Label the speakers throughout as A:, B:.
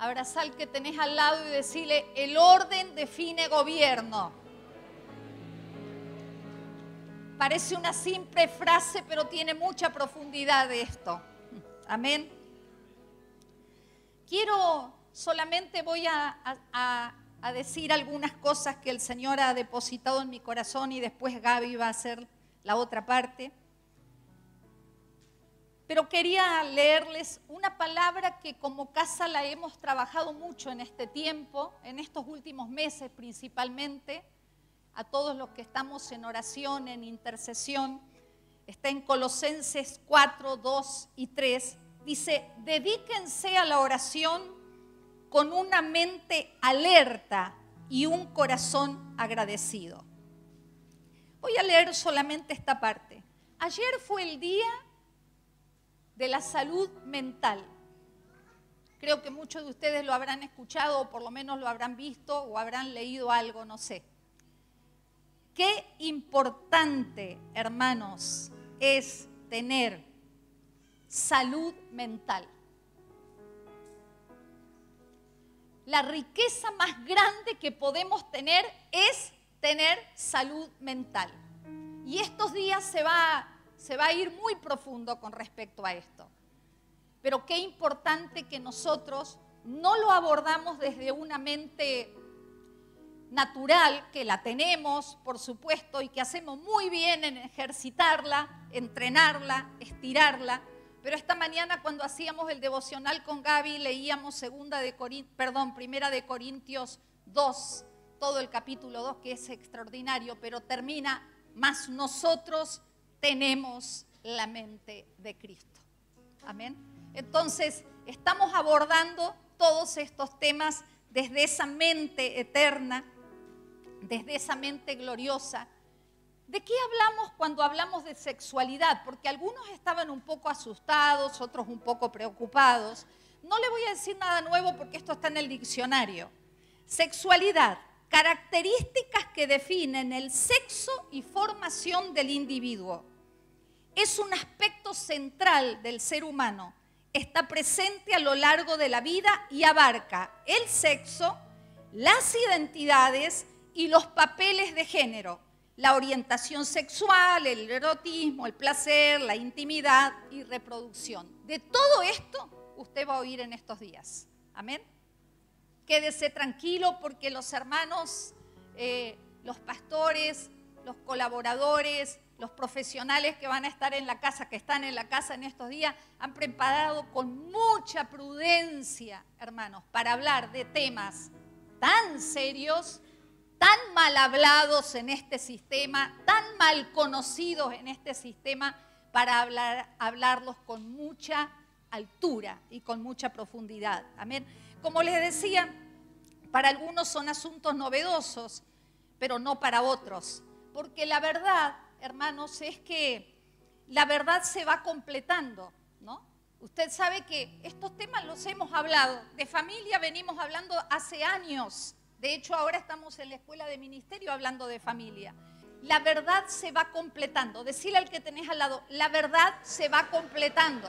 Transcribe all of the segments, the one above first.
A: abrazar al que tenés al lado y decirle, el orden define gobierno. Parece una simple frase, pero tiene mucha profundidad esto. Amén. Quiero, solamente voy a, a decir algunas cosas que el Señor ha depositado en mi corazón y después Gaby va a hacer la otra parte. Pero quería leerles una palabra que como casa la hemos trabajado mucho en este tiempo, en estos últimos meses principalmente, a todos los que estamos en oración, en intercesión. Está en Colosenses 4, 2 y 3. Dice, dedíquense a la oración con una mente alerta y un corazón agradecido. Voy a leer solamente esta parte. Ayer fue el día de la salud mental. Creo que muchos de ustedes lo habrán escuchado o por lo menos lo habrán visto o habrán leído algo, no sé. Qué importante, hermanos, es tener salud mental. La riqueza más grande que podemos tener es tener salud mental. Y estos días se va se va a ir muy profundo con respecto a esto. Pero qué importante que nosotros no lo abordamos desde una mente natural, que la tenemos, por supuesto, y que hacemos muy bien en ejercitarla, entrenarla, estirarla. Pero esta mañana cuando hacíamos el devocional con Gaby leíamos segunda de perdón, primera de Corintios 2, todo el capítulo 2 que es extraordinario, pero termina más nosotros tenemos la mente de Cristo. Amén. Entonces, estamos abordando todos estos temas desde esa mente eterna, desde esa mente gloriosa. ¿De qué hablamos cuando hablamos de sexualidad? Porque algunos estaban un poco asustados, otros un poco preocupados. No le voy a decir nada nuevo porque esto está en el diccionario. Sexualidad características que definen el sexo y formación del individuo. Es un aspecto central del ser humano. Está presente a lo largo de la vida y abarca el sexo, las identidades y los papeles de género, la orientación sexual, el erotismo, el placer, la intimidad y reproducción. De todo esto usted va a oír en estos días. Amén quédese tranquilo porque los hermanos, eh, los pastores, los colaboradores, los profesionales que van a estar en la casa, que están en la casa en estos días, han preparado con mucha prudencia, hermanos, para hablar de temas tan serios, tan mal hablados en este sistema, tan mal conocidos en este sistema, para hablar, hablarlos con mucha altura y con mucha profundidad. Amén. Como les decía, para algunos son asuntos novedosos, pero no para otros. Porque la verdad, hermanos, es que la verdad se va completando, ¿no? Usted sabe que estos temas los hemos hablado, de familia venimos hablando hace años, de hecho ahora estamos en la escuela de ministerio hablando de familia. La verdad se va completando, decirle al que tenés al lado, la verdad se va completando,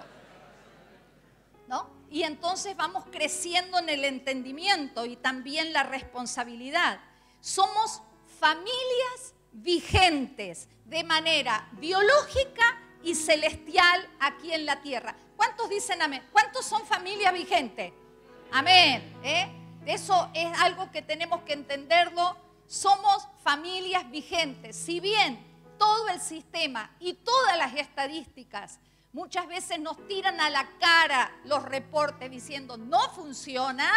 A: ¿no? y entonces vamos creciendo en el entendimiento y también la responsabilidad. Somos familias vigentes de manera biológica y celestial aquí en la tierra. ¿Cuántos dicen amén? ¿Cuántos son familias vigentes? Amén. ¿eh? Eso es algo que tenemos que entenderlo. Somos familias vigentes. Si bien todo el sistema y todas las estadísticas Muchas veces nos tiran a la cara los reportes diciendo no funciona,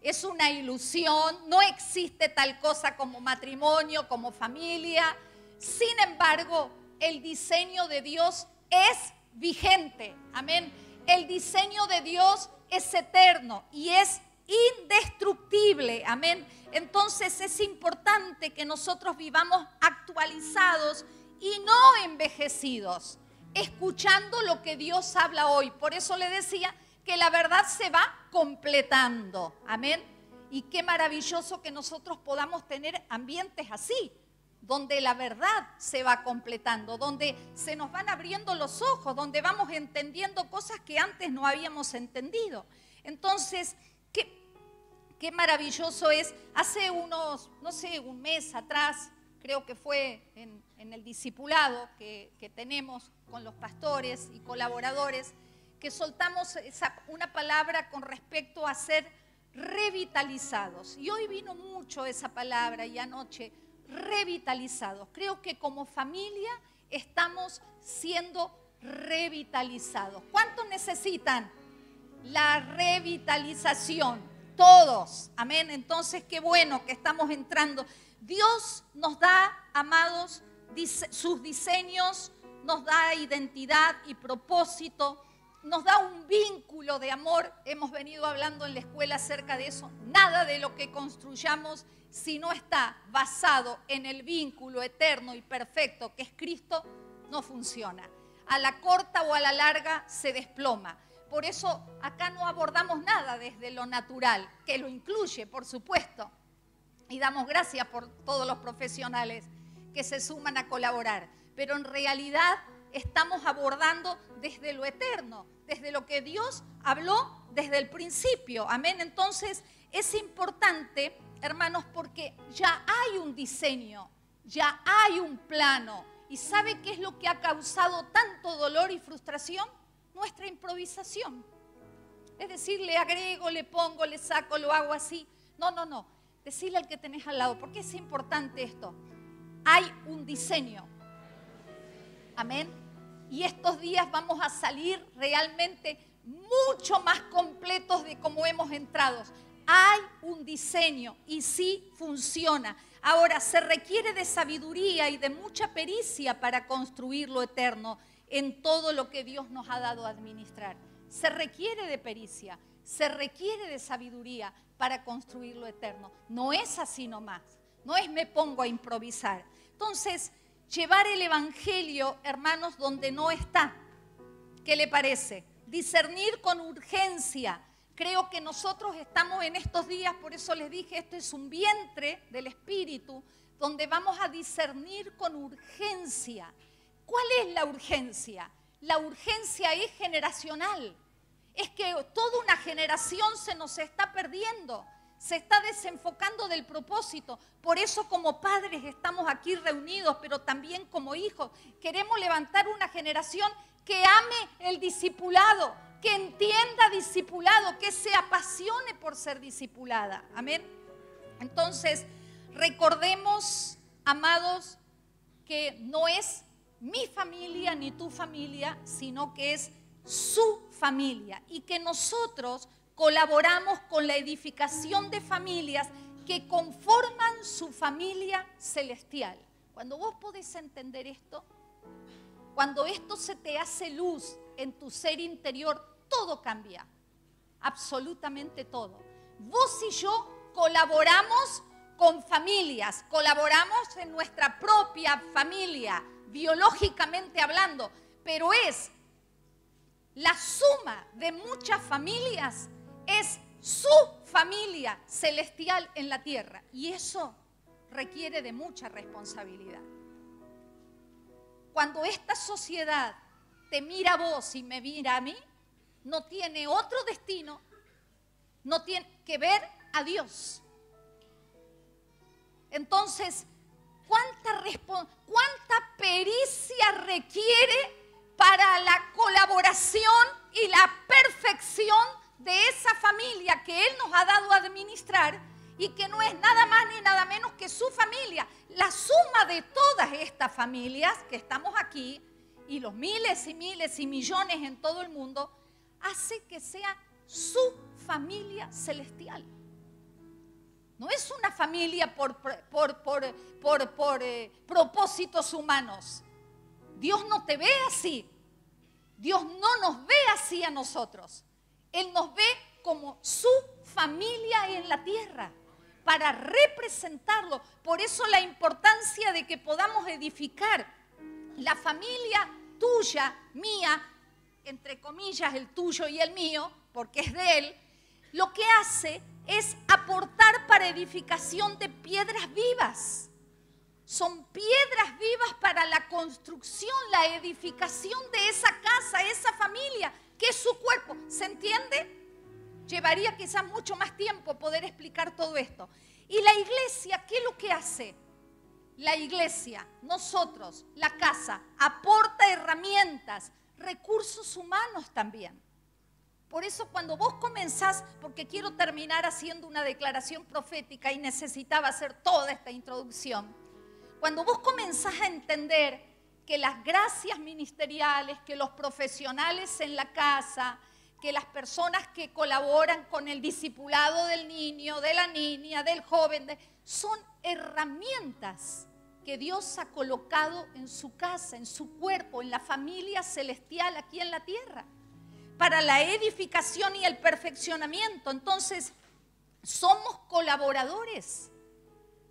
A: es una ilusión, no existe tal cosa como matrimonio, como familia. Sin embargo, el diseño de Dios es vigente. Amén. El diseño de Dios es eterno y es indestructible. Amén. Entonces es importante que nosotros vivamos actualizados y no envejecidos escuchando lo que Dios habla hoy. Por eso le decía que la verdad se va completando. Amén. Y qué maravilloso que nosotros podamos tener ambientes así, donde la verdad se va completando, donde se nos van abriendo los ojos, donde vamos entendiendo cosas que antes no habíamos entendido. Entonces, qué, maravilloso es. Hace unos, no sé, un mes atrás, creo que fue en, en el discipulado que, tenemos con los pastores y colaboradores, que soltamos esa, una palabra con respecto a ser revitalizados. Y hoy vino mucho esa palabra y anoche, revitalizados. Creo que como familia estamos siendo revitalizados. ¿Cuántos necesitan la revitalización? Todos. Amén. Entonces, qué bueno que estamos entrando. Dios nos da, amados, sus diseños, nos da identidad y propósito, nos da un vínculo de amor. Hemos venido hablando en la escuela acerca de eso. Nada de lo que construyamos si no está basado en el vínculo eterno y perfecto que es Cristo, no funciona. A la corta o a la larga se desploma. Por eso acá no abordamos nada desde lo natural, que lo incluye, por supuesto. Y damos gracias por todos los profesionales que se suman a colaborar. Pero en realidad estamos abordando desde lo eterno, desde lo que Dios habló desde el principio. Amén. Entonces es importante, hermanos, porque ya hay un diseño, ya hay un plano. ¿Y sabe qué es lo que ha causado tanto dolor y frustración? Nuestra improvisación. Es decir, le agrego, le pongo, le saco, lo hago así. No, no, no. Decirle al que tenés al lado, porque es importante esto hay un diseño. Amén. Y estos días vamos a salir realmente mucho más completos de cómo hemos entrado. Hay un diseño y sí funciona. Ahora, se requiere de sabiduría y de mucha pericia para construir lo eterno en todo lo que Dios nos ha dado a administrar. Se requiere de pericia, se requiere de sabiduría para construir lo eterno. No es así nomás no es me pongo a improvisar. Entonces, llevar el Evangelio, hermanos, donde no está. ¿Qué le parece? Discernir con urgencia. Creo que nosotros estamos en estos días, por eso les dije, esto es un vientre del Espíritu, donde vamos a discernir con urgencia. ¿Cuál es la urgencia? La urgencia es generacional. Es que toda una generación se nos está perdiendo se está desenfocando del propósito. Por eso como padres estamos aquí reunidos, pero también como hijos. Queremos levantar una generación que ame el discipulado, que entienda discipulado, que se apasione por ser discipulada. Amén. Entonces, recordemos, amados, que no es mi familia ni tu familia, sino que es su familia y que nosotros colaboramos con la edificación de familias que conforman su familia celestial. Cuando vos podés entender esto, cuando esto se te hace luz en tu ser interior, todo cambia, absolutamente todo. Vos y yo colaboramos con familias, colaboramos en nuestra propia familia, biológicamente hablando, pero es la suma de muchas familias es su familia celestial en la tierra. Y eso requiere de mucha responsabilidad. Cuando esta sociedad te mira a vos y me mira a mí, no tiene otro destino, no tiene que ver a Dios. Entonces, ¿cuánta, cuánta pericia requiere para la colaboración y la perfección de esa familia que Él nos ha dado a administrar y que no es nada más ni nada menos que su familia. La suma de todas estas familias que estamos aquí y los miles y miles y millones en todo el mundo hace que sea su familia celestial. No es una familia por, eh, propósitos humanos. Dios no te ve así. Dios no nos ve así a nosotros. Él nos ve como su familia en la tierra para representarlo. Por eso la importancia de que podamos edificar la familia tuya, mía, entre comillas el tuyo y el mío, porque es de Él, lo que hace es aportar para edificación de piedras vivas. Son piedras vivas para la construcción, la edificación de esa casa, esa familia que es su cuerpo. ¿Se entiende? Llevaría quizás mucho más tiempo poder explicar todo esto. ¿Y la iglesia qué es lo que hace? La iglesia, nosotros, la casa, aporta herramientas, recursos humanos también. Por eso cuando vos comenzás, porque quiero terminar haciendo una declaración profética y necesitaba hacer toda esta introducción, cuando vos comenzás a entender que las gracias ministeriales, que los profesionales en la casa, que las personas que colaboran con el discipulado del niño, de la niña, del joven, son herramientas que Dios ha colocado en su casa, en su cuerpo, en la familia celestial aquí en la tierra, para la edificación y el perfeccionamiento. Entonces, somos colaboradores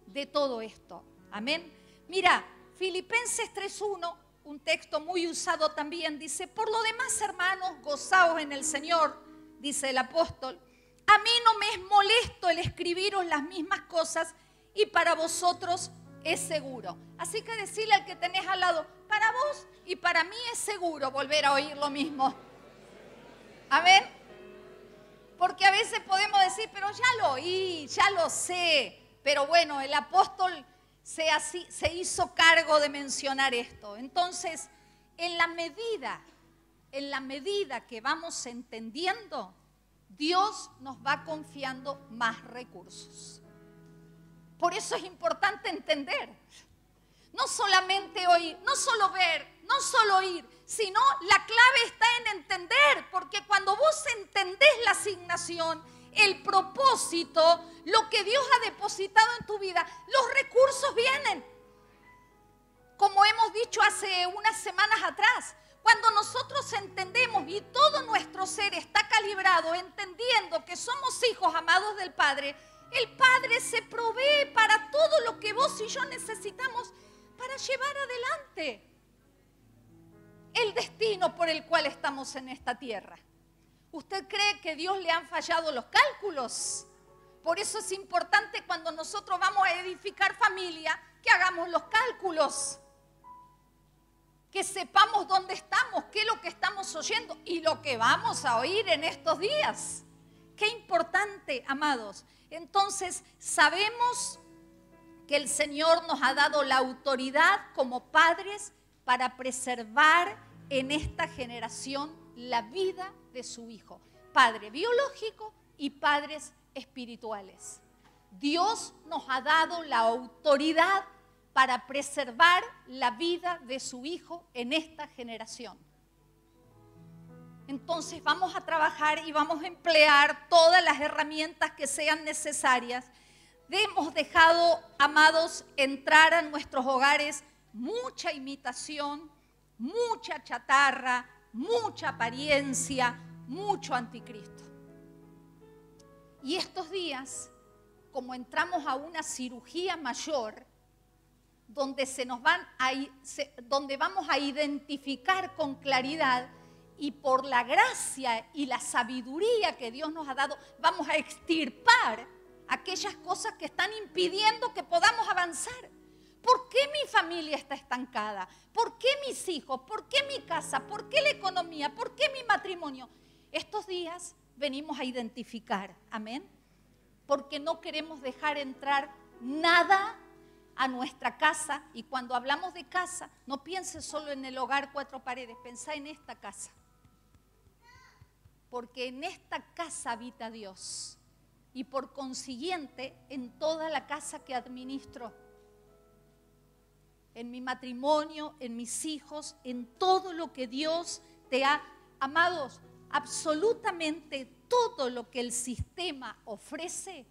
A: de todo esto. Amén. Mira, Filipenses 3.1, un texto muy usado también, dice, por lo demás hermanos, gozaos en el Señor, dice el apóstol, a mí no me es molesto el escribiros las mismas cosas y para vosotros es seguro. Así que decirle al que tenés al lado, para vos y para mí es seguro volver a oír lo mismo. Amén. Porque a veces podemos decir, pero ya lo oí, ya lo sé. Pero bueno, el apóstol se, hizo cargo de mencionar esto. Entonces, en la medida, en la medida que vamos entendiendo, Dios nos va confiando más recursos. Por eso es importante entender. No solamente oír, no solo ver, no solo oír, sino la clave está en entender, porque cuando vos entendés la asignación, el propósito, lo que Dios ha depositado en tu vida, los recursos vienen. Como hemos dicho hace unas semanas atrás, cuando nosotros entendemos y todo nuestro ser está calibrado, entendiendo que somos hijos amados del Padre, el Padre se provee para todo lo que vos y yo necesitamos para llevar adelante el destino por el cual estamos en esta tierra. ¿Usted cree que Dios le han fallado los cálculos? Por eso es importante cuando nosotros vamos a edificar familia que hagamos los cálculos, que sepamos dónde estamos, qué es lo que estamos oyendo y lo que vamos a oír en estos días. Qué importante, amados. Entonces, sabemos que el Señor nos ha dado la autoridad como padres para preservar en esta generación la vida de su hijo, padre biológico y padres espirituales. Dios nos ha dado la autoridad para preservar la vida de su hijo en esta generación. Entonces vamos a trabajar y vamos a emplear todas las herramientas que sean necesarias. Hemos dejado, amados, entrar a nuestros hogares mucha imitación, mucha chatarra, mucha apariencia, mucho anticristo. Y estos días, como entramos a una cirugía mayor, donde, se nos van a, donde vamos a identificar con claridad y por la gracia y la sabiduría que Dios nos ha dado, vamos a extirpar aquellas cosas que están impidiendo que podamos avanzar. ¿Por qué mi familia está estancada? ¿Por qué mis hijos? ¿Por qué mi casa? ¿Por qué la economía? ¿Por qué mi matrimonio? Estos días venimos a identificar, amén, porque no queremos dejar entrar nada a nuestra casa y cuando hablamos de casa, no piense solo en el hogar cuatro paredes, pensá en esta casa. Porque en esta casa habita Dios y por consiguiente en toda la casa que administro en mi matrimonio, en mis hijos, en todo lo que Dios te ha... amado. absolutamente todo lo que el sistema ofrece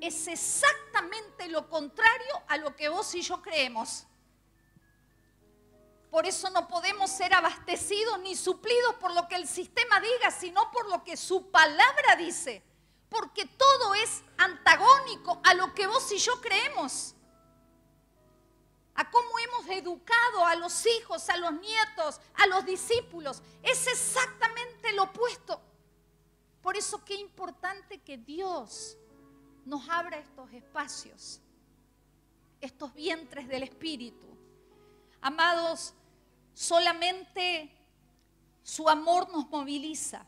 A: es exactamente lo contrario a lo que vos y yo creemos. Por eso no podemos ser abastecidos ni suplidos por lo que el sistema diga, sino por lo que su palabra dice. Porque todo es antagónico a lo que vos y yo creemos educado a los hijos, a los nietos, a los discípulos. Es exactamente lo opuesto. Por eso qué importante que Dios nos abra estos espacios, estos vientres del Espíritu. Amados, solamente su amor nos moviliza.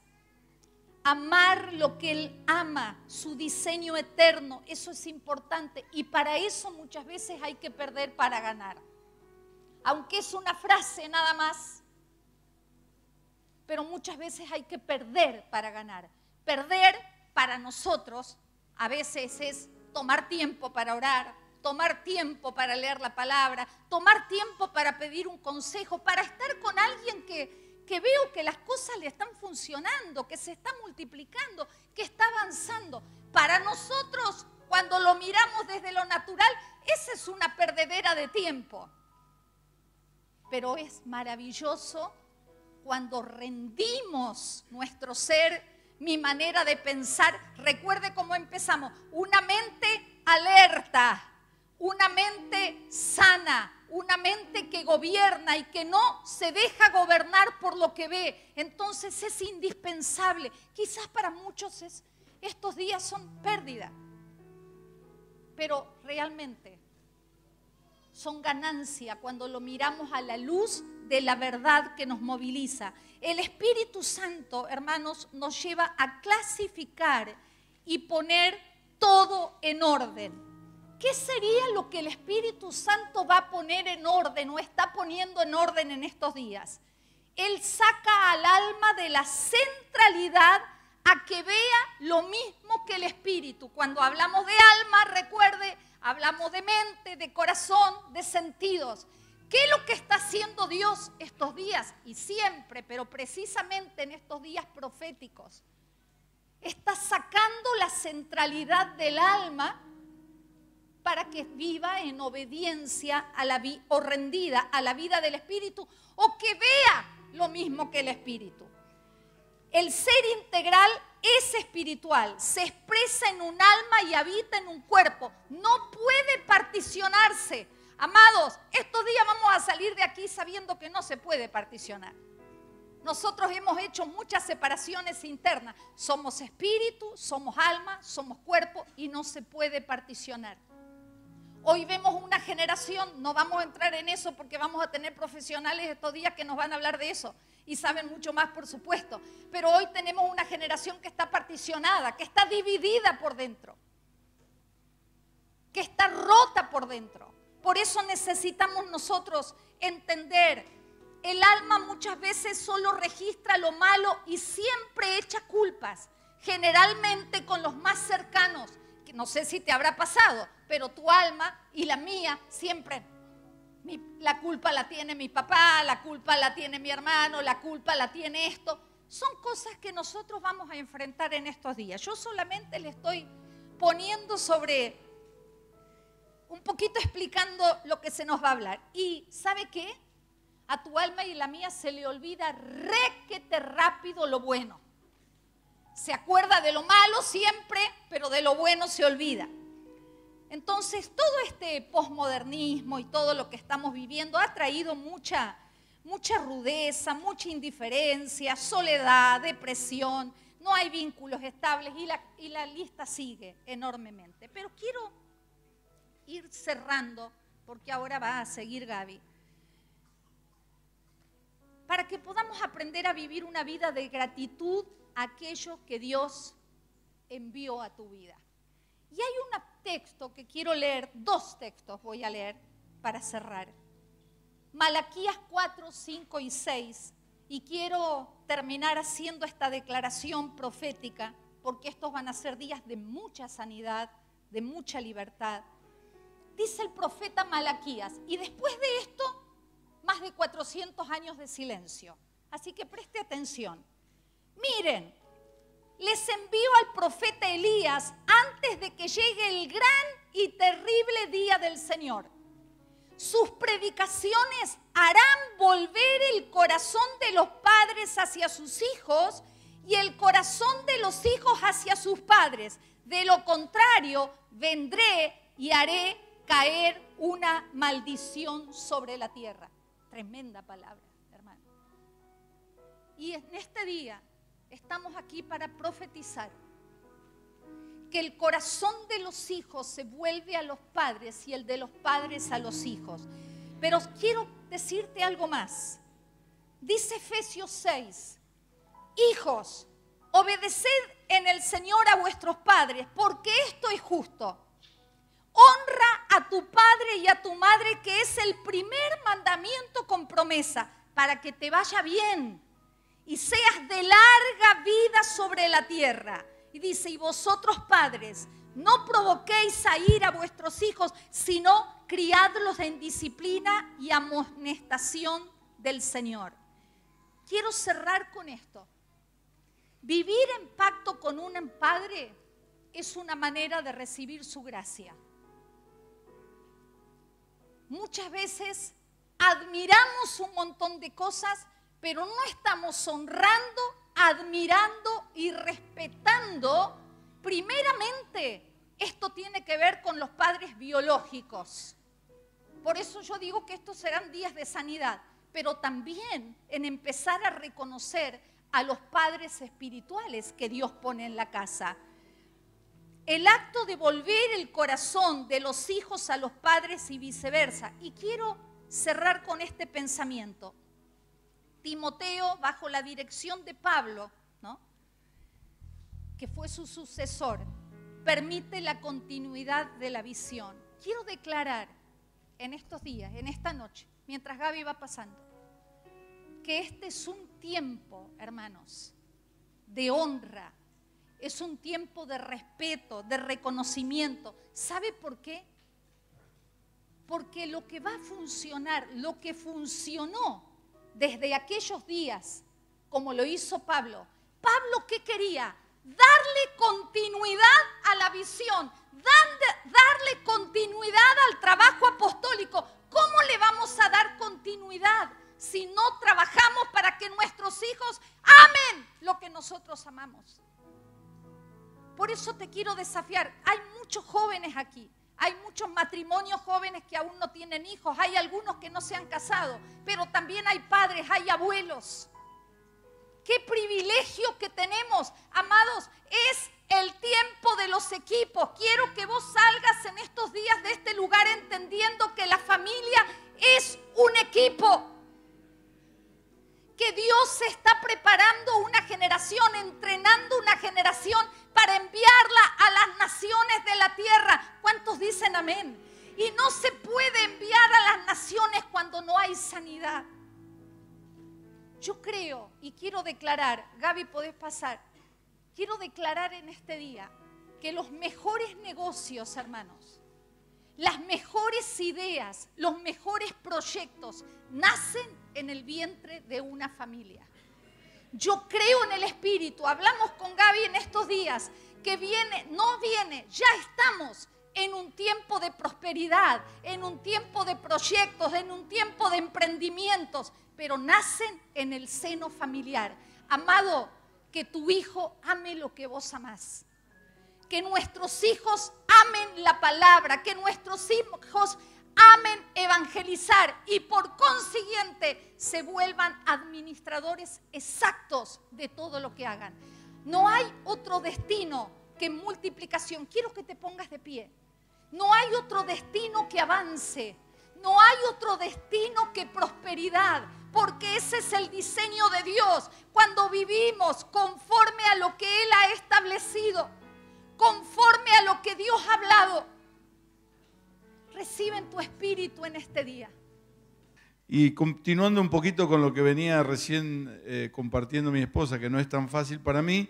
A: Amar lo que Él ama, su diseño eterno, eso es importante. Y para eso muchas veces hay que perder para ganar aunque es una frase nada más. Pero muchas veces hay que perder para ganar. Perder para nosotros a veces es tomar tiempo para orar, tomar tiempo para leer la palabra, tomar tiempo para pedir un consejo, para estar con alguien que, veo que las cosas le están funcionando, que se está multiplicando, que está avanzando. Para nosotros, cuando lo miramos desde lo natural, esa es una perdedera de tiempo pero es maravilloso cuando rendimos nuestro ser, mi manera de pensar. Recuerde cómo empezamos, una mente alerta, una mente sana, una mente que gobierna y que no se deja gobernar por lo que ve. Entonces es indispensable. Quizás para muchos es, estos días son pérdida, pero realmente son ganancia cuando lo miramos a la luz de la verdad que nos moviliza. El Espíritu Santo, hermanos, nos lleva a clasificar y poner todo en orden. ¿Qué sería lo que el Espíritu Santo va a poner en orden o está poniendo en orden en estos días? Él saca al alma de la centralidad a que vea lo mismo que el Espíritu. Cuando hablamos de alma, recuerde, hablamos de mente, de corazón, de sentidos. ¿Qué es lo que está haciendo Dios estos días y siempre, pero precisamente en estos días proféticos? Está sacando la centralidad del alma para que viva en obediencia a la o rendida a la vida del espíritu o que vea lo mismo que el espíritu. El ser integral es espiritual, se expresa en un alma y habita en un cuerpo. No puede particionarse. Amados, estos días vamos a salir de aquí sabiendo que no se puede particionar. Nosotros hemos hecho muchas separaciones internas. Somos espíritu, somos alma, somos cuerpo y no se puede particionar. Hoy vemos una generación, no vamos a entrar en eso porque vamos a tener profesionales estos días que nos van a hablar de eso, y saben mucho más, por supuesto. Pero hoy tenemos una generación que está particionada, que está dividida por dentro, que está rota por dentro. Por eso necesitamos nosotros entender, el alma muchas veces solo registra lo malo y siempre echa culpas, generalmente con los más cercanos, no sé si te habrá pasado, pero tu alma y la mía siempre la culpa la tiene mi papá, la culpa la tiene mi hermano, la culpa la tiene esto. Son cosas que nosotros vamos a enfrentar en estos días. Yo solamente le estoy poniendo sobre, un poquito explicando lo que se nos va a hablar. Y ¿sabe qué? A tu alma y la mía se le olvida requete rápido lo bueno. Se acuerda de lo malo siempre, pero de lo bueno se olvida. Entonces, todo este posmodernismo y todo lo que estamos viviendo ha traído mucha, mucha rudeza, mucha indiferencia, soledad, depresión, no hay vínculos estables y la, y la lista sigue enormemente. Pero quiero ir cerrando, porque ahora va a seguir Gaby, para que podamos aprender a vivir una vida de gratitud a aquello que Dios envió a tu vida. Y hay texto que quiero leer, dos textos voy a leer para cerrar. Malaquías 4, 5 y 6. Y quiero terminar haciendo esta declaración profética, porque estos van a ser días de mucha sanidad, de mucha libertad. Dice el profeta Malaquías, y después de esto, más de 400 años de silencio. Así que preste atención. Miren, les envío al profeta Elías antes de que llegue el gran y terrible día del Señor. Sus predicaciones harán volver el corazón de los padres hacia sus hijos y el corazón de los hijos hacia sus padres. De lo contrario, vendré y haré caer una maldición sobre la tierra. Tremenda palabra, hermano. Y en este día estamos aquí para profetizar que el corazón de los hijos se vuelve a los padres y el de los padres a los hijos. Pero quiero decirte algo más. Dice Efesios 6, hijos, obedeced en el Señor a vuestros padres, porque esto es justo. Honra a tu padre y a tu madre, que es el primer mandamiento con promesa, para que te vaya bien y seas de larga vida sobre la tierra. Y dice, y vosotros padres, no provoquéis a ir a vuestros hijos, sino criadlos en disciplina y amonestación del Señor. Quiero cerrar con esto. Vivir en pacto con un padre es una manera de recibir su gracia. Muchas veces admiramos un montón de cosas pero no estamos honrando, admirando y respetando, primeramente, esto tiene que ver con los padres biológicos. Por eso yo digo que estos serán días de sanidad, pero también en empezar a reconocer a los padres espirituales que Dios pone en la casa. El acto de volver el corazón de los hijos a los padres y viceversa. Y quiero cerrar con este pensamiento. Timoteo, bajo la dirección de Pablo, que fue su sucesor, permite la continuidad de la visión. Quiero declarar en estos días, en esta noche, mientras Gaby va pasando, que este es un tiempo, hermanos, de honra, es un tiempo de respeto, de reconocimiento. ¿Sabe por qué? Porque lo que va a funcionar, lo que funcionó desde aquellos días, como lo hizo Pablo. Pablo, ¿qué quería? Darle continuidad a la visión, darle continuidad al trabajo apostólico. ¿Cómo le vamos a dar continuidad si no trabajamos para que nuestros hijos amen lo que nosotros amamos? Por eso te quiero desafiar. Hay muchos jóvenes aquí hay muchos matrimonios jóvenes que aún no tienen hijos, hay algunos que no se han casado, pero también hay padres, hay abuelos. Qué privilegio que tenemos, amados, es el tiempo de los equipos. Quiero que vos salgas en estos días de este lugar entendiendo que la familia es un equipo que Dios está preparando una generación, entrenando una generación para enviarla a las naciones de la tierra. ¿Cuántos dicen amén? Y no se puede enviar a las naciones cuando no hay sanidad. Yo creo y quiero declarar, Gaby, podés pasar, quiero declarar en este día que los mejores negocios, hermanos, las mejores ideas, los mejores proyectos nacen en el vientre de una familia. Yo creo en el Espíritu. Hablamos con Gaby en estos días que viene, no viene, ya estamos en un tiempo de prosperidad, en un tiempo de proyectos, en un tiempo de emprendimientos, pero nacen en el seno familiar. Amado, que tu hijo ame lo que vos amás. Que nuestros hijos amen la palabra, que nuestros hijos amen evangelizar y por consiguiente se vuelvan administradores exactos de todo lo que hagan. No hay otro destino que multiplicación. Quiero que te pongas de pie. No hay otro destino que avance. No hay otro destino que prosperidad porque ese es el diseño de Dios. Cuando vivimos conforme a lo que Él ha establecido, conforme a lo que Dios ha hablado, reciben tu espíritu en este día.
B: Y continuando un poquito con lo que venía recién eh, compartiendo mi esposa, que no es tan fácil para mí,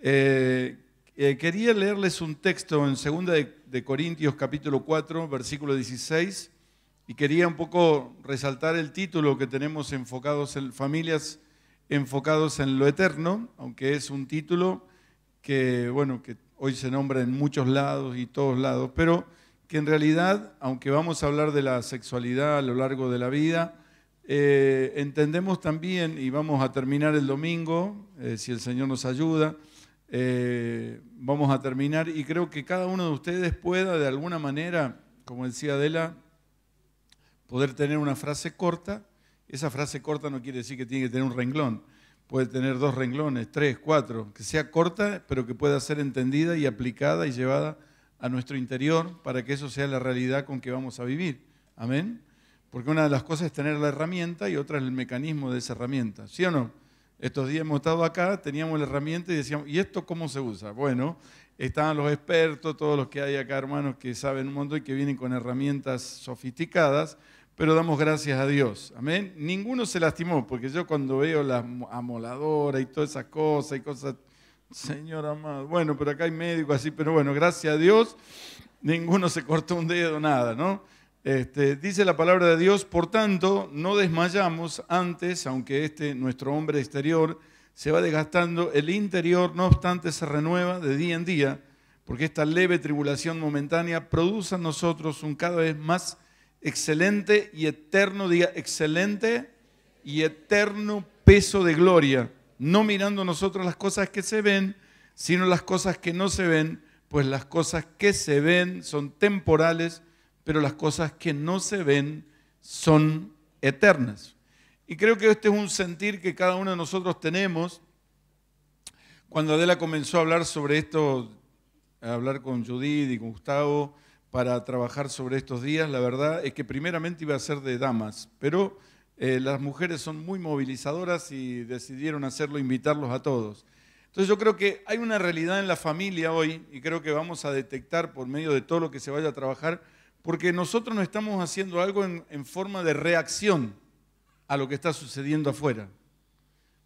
B: eh, eh, quería leerles un texto en segunda de, Corintios capítulo 4, versículo 16, y quería un poco resaltar el título que tenemos enfocados en familias enfocados en lo eterno, aunque es un título que, bueno, que hoy se nombra en muchos lados y todos lados, pero que en realidad, aunque vamos a hablar de la sexualidad a lo largo de la vida, eh, entendemos también, y vamos a terminar el domingo, eh, si el Señor nos ayuda, eh, vamos a terminar y creo que cada uno de ustedes pueda de alguna manera, como decía Adela, poder tener una frase corta. Esa frase corta no quiere decir que tiene que tener un renglón, puede tener dos renglones, tres, cuatro, que sea corta, pero que pueda ser entendida y aplicada y llevada a nuestro interior para que eso sea la realidad con que vamos a vivir. Amén. Porque una de las cosas es tener la herramienta y otra es el mecanismo de esa herramienta. ¿Sí o no? Estos días hemos estado acá, teníamos la herramienta y decíamos, ¿y esto cómo se usa? Bueno, estaban los expertos, todos los que hay acá, hermanos, que saben un montón y que vienen con herramientas sofisticadas, pero damos gracias a Dios. Amén. Ninguno se lastimó, porque yo cuando veo la amoladora y todas esas cosas y cosas Señor amado. Bueno, pero acá hay médicos así, pero bueno, gracias a Dios, ninguno se cortó un dedo, nada, ¿no? Este, dice la palabra de Dios, por tanto, no desmayamos antes, aunque este nuestro hombre exterior se va desgastando, el interior no obstante se renueva de día en día, porque esta leve tribulación momentánea produce en nosotros un cada vez más excelente y eterno, diga, excelente y eterno peso de gloria no mirando nosotros las cosas que se ven, sino las cosas que no se ven, pues las cosas que se ven son temporales, pero las cosas que no se ven son eternas. Y creo que este es un sentir que cada uno de nosotros tenemos. Cuando Adela comenzó a hablar sobre esto, a hablar con Judith y con Gustavo para trabajar sobre estos días, la verdad es que primeramente iba a ser de damas, pero eh, las mujeres son muy movilizadoras y decidieron hacerlo, invitarlos a todos. Entonces yo creo que hay una realidad en la familia hoy y creo que vamos a detectar por medio de todo lo que se vaya a trabajar, porque nosotros no estamos haciendo algo en, en forma de reacción a lo que está sucediendo afuera.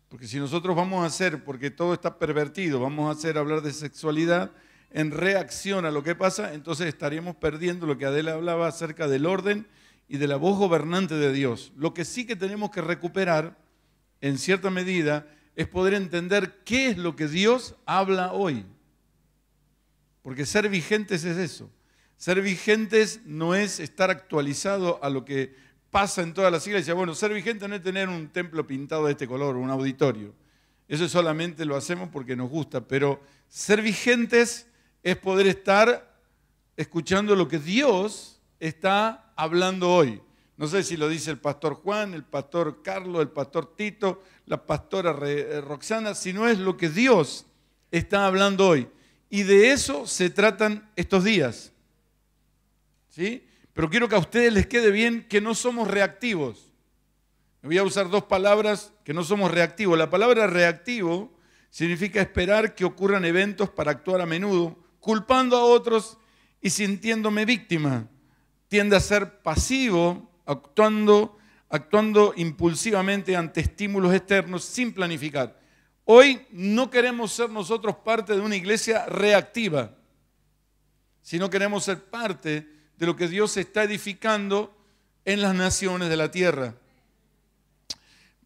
B: Porque si nosotros vamos a hacer, porque todo está pervertido, vamos a hacer hablar de sexualidad en reacción a lo que pasa, entonces estaríamos perdiendo lo que Adela hablaba acerca del orden y de la voz gobernante de Dios. Lo que sí que tenemos que recuperar, en cierta medida, es poder entender qué es lo que Dios habla hoy. Porque ser vigentes es eso. Ser vigentes no es estar actualizado a lo que pasa en todas las iglesias. Bueno, ser vigente no es tener un templo pintado de este color, un auditorio. Eso solamente lo hacemos porque nos gusta, pero ser vigentes es poder estar escuchando lo que Dios está hablando hoy. No sé si lo dice el pastor Juan, el pastor Carlos, el pastor Tito, la pastora eh, Roxana, si no es lo que Dios está hablando hoy. Y de eso se tratan estos días. ¿Sí? Pero quiero que a ustedes les quede bien que no somos reactivos. Voy a usar dos palabras que no somos reactivos. La palabra reactivo significa esperar que ocurran eventos para actuar a menudo, culpando a otros y sintiéndome víctima tiende a ser pasivo, actuando, actuando impulsivamente ante estímulos externos sin planificar. Hoy no queremos ser nosotros parte de una iglesia reactiva, sino queremos ser parte de lo que Dios está edificando en las naciones de la tierra.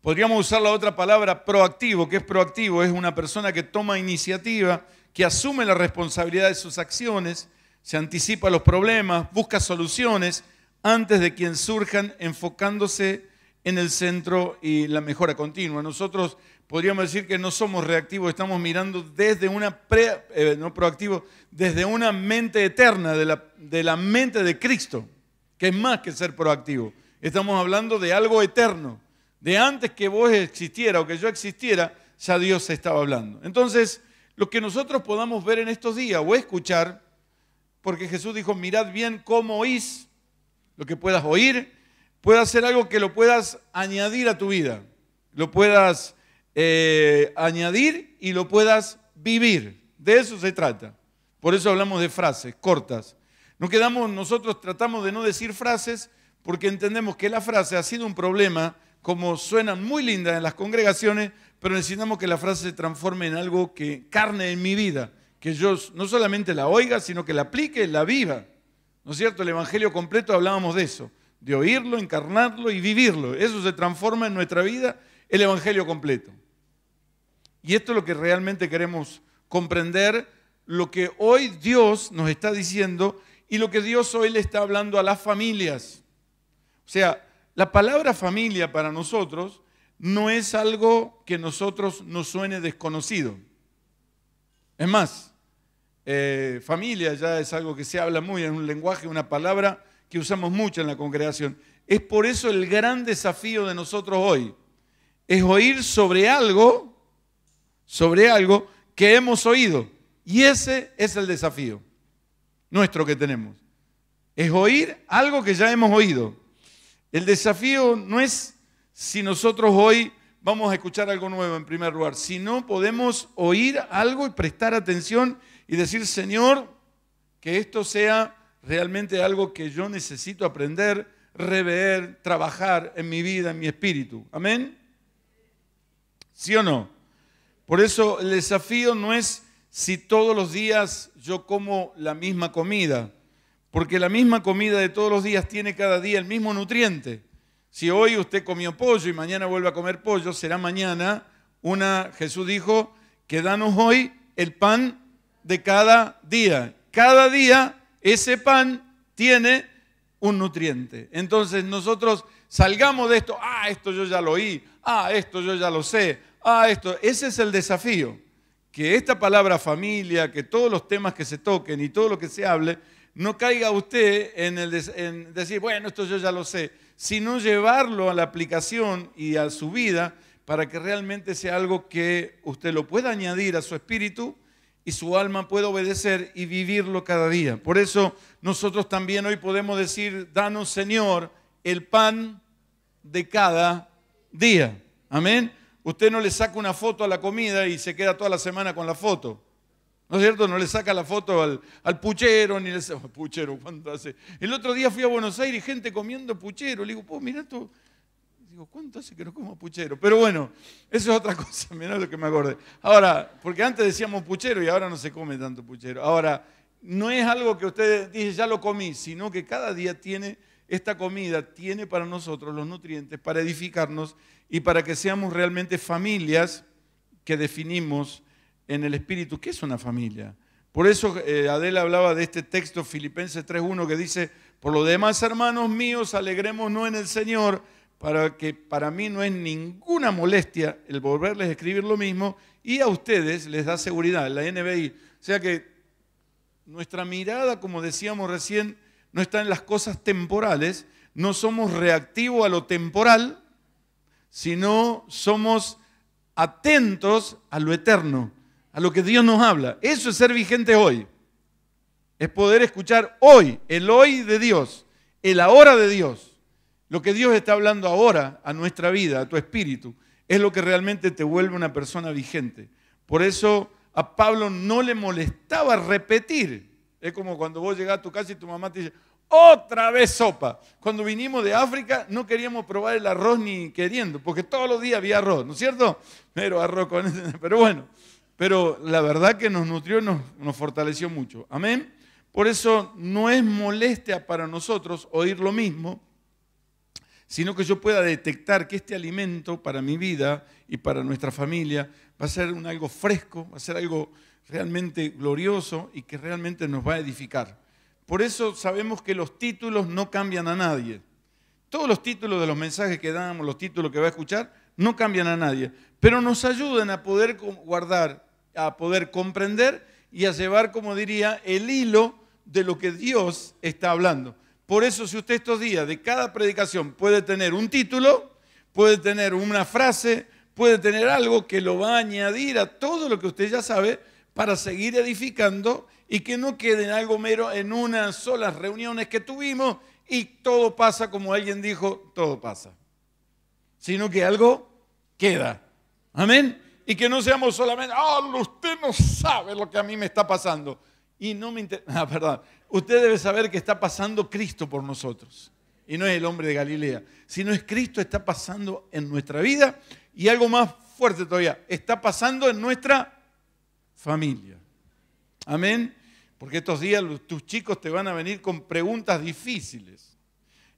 B: Podríamos usar la otra palabra proactivo, que es proactivo, es una persona que toma iniciativa, que asume la responsabilidad de sus acciones se anticipa los problemas, busca soluciones antes de que surjan, enfocándose en el centro y la mejora continua. Nosotros podríamos decir que no somos reactivos, estamos mirando desde una, eh, no proactivo, desde una mente eterna, de la, de la mente de Cristo, que es más que ser proactivo. Estamos hablando de algo eterno, de antes que vos existiera o que yo existiera, ya Dios estaba hablando. Entonces, lo que nosotros podamos ver en estos días o escuchar, porque Jesús dijo, mirad bien cómo oís, lo que puedas oír, puedas hacer algo que lo puedas añadir a tu vida, lo puedas eh, añadir y lo puedas vivir. De eso se trata. Por eso hablamos de frases cortas. No quedamos, nosotros tratamos de no decir frases porque entendemos que la frase ha sido un problema, como suenan muy lindas en las congregaciones, pero necesitamos que la frase se transforme en algo que carne en mi vida que Dios no solamente la oiga, sino que la aplique, la viva. ¿No es cierto? El Evangelio completo hablábamos de eso, de oírlo, encarnarlo y vivirlo. Eso se transforma en nuestra vida, el Evangelio completo. Y esto es lo que realmente queremos comprender, lo que hoy Dios nos está diciendo y lo que Dios hoy le está hablando a las familias. O sea, la palabra familia para nosotros no es algo que nosotros nos suene desconocido. Es más, eh, familia ya es algo que se habla muy, en un lenguaje, una palabra que usamos mucho en la congregación. Es por eso el gran desafío de nosotros hoy, es oír sobre algo, sobre algo que hemos oído. Y ese es el desafío nuestro que tenemos. Es oír algo que ya hemos oído. El desafío no es si nosotros hoy vamos a escuchar algo nuevo en primer lugar, Si no, podemos oír algo y prestar atención y decir, Señor, que esto sea realmente algo que yo necesito aprender, rever, trabajar en mi vida, en mi espíritu. Amén. ¿Sí o no? Por eso el desafío no es si todos los días yo como la misma comida, porque la misma comida de todos los días tiene cada día el mismo nutriente. Si hoy usted comió pollo y mañana vuelve a comer pollo, será mañana una, Jesús dijo, que danos hoy el pan de cada día. Cada día ese pan tiene un nutriente. Entonces nosotros salgamos de esto, ah, esto yo ya lo oí, ah, esto yo ya lo sé, ah, esto. Ese es el desafío, que esta palabra familia, que todos los temas que se toquen y todo lo que se hable, no caiga usted en, el en decir, bueno, esto yo ya lo sé sino llevarlo a la aplicación y a su vida para que realmente sea algo que usted lo pueda añadir a su espíritu y su alma pueda obedecer y vivirlo cada día. Por eso nosotros también hoy podemos decir, danos Señor el pan de cada día. Amén. Usted no le saca una foto a la comida y se queda toda la semana con la foto. ¿No es cierto? No le saca la foto al, puchero, ni le dice, puchero, ¿cuánto hace? El otro día fui a Buenos Aires, gente comiendo puchero. Le digo, pues mira tú, digo, ¿cuánto hace que no como puchero? Pero bueno, eso es otra cosa, mirá lo que me acordé. Ahora, porque antes decíamos puchero y ahora no se come tanto puchero. Ahora, no es algo que usted dice, ya lo comí, sino que cada día tiene, esta comida tiene para nosotros los nutrientes para edificarnos y para que seamos realmente familias que definimos en el espíritu. ¿Qué es una familia? Por eso eh, Adela hablaba de este texto Filipenses 3.1 que dice, por lo demás, hermanos míos, alegremos no en el Señor, para que para mí no es ninguna molestia el volverles a escribir lo mismo y a ustedes les da seguridad, la NBI. O sea que nuestra mirada, como decíamos recién, no está en las cosas temporales, no somos reactivos a lo temporal, sino somos atentos a lo eterno a lo que Dios nos habla. Eso es ser vigente hoy. Es poder escuchar hoy, el hoy de Dios, el ahora de Dios. Lo que Dios está hablando ahora a nuestra vida, a tu espíritu, es lo que realmente te vuelve una persona vigente. Por eso a Pablo no le molestaba repetir. Es como cuando vos llegás a tu casa y tu mamá te dice, otra vez sopa. Cuando vinimos de África no queríamos probar el arroz ni queriendo, porque todos los días había arroz, ¿no es cierto? Pero arroz con... Pero bueno, pero la verdad que nos nutrió, nos, nos fortaleció mucho. Amén. Por eso no es molestia para nosotros oír lo mismo, sino que yo pueda detectar que este alimento para mi vida y para nuestra familia va a ser un algo fresco, va a ser algo realmente glorioso y que realmente nos va a edificar. Por eso sabemos que los títulos no cambian a nadie. Todos los títulos de los mensajes que damos, los títulos que va a escuchar, no cambian a nadie, pero nos ayudan a poder guardar a poder comprender y a llevar, como diría, el hilo de lo que Dios está hablando. Por eso si usted estos días de cada predicación puede tener un título, puede tener una frase, puede tener algo que lo va a añadir a todo lo que usted ya sabe para seguir edificando y que no quede en algo mero en unas solas reuniones que tuvimos y todo pasa como alguien dijo, todo pasa, sino que algo queda. Amén. Y que no seamos solamente, oh, usted no sabe lo que a mí me está pasando. Y no me interesa, ah, perdón, usted debe saber que está pasando Cristo por nosotros. Y no es el hombre de Galilea, sino es Cristo está pasando en nuestra vida y algo más fuerte todavía, está pasando en nuestra familia. Amén. Porque estos días tus chicos te van a venir con preguntas difíciles.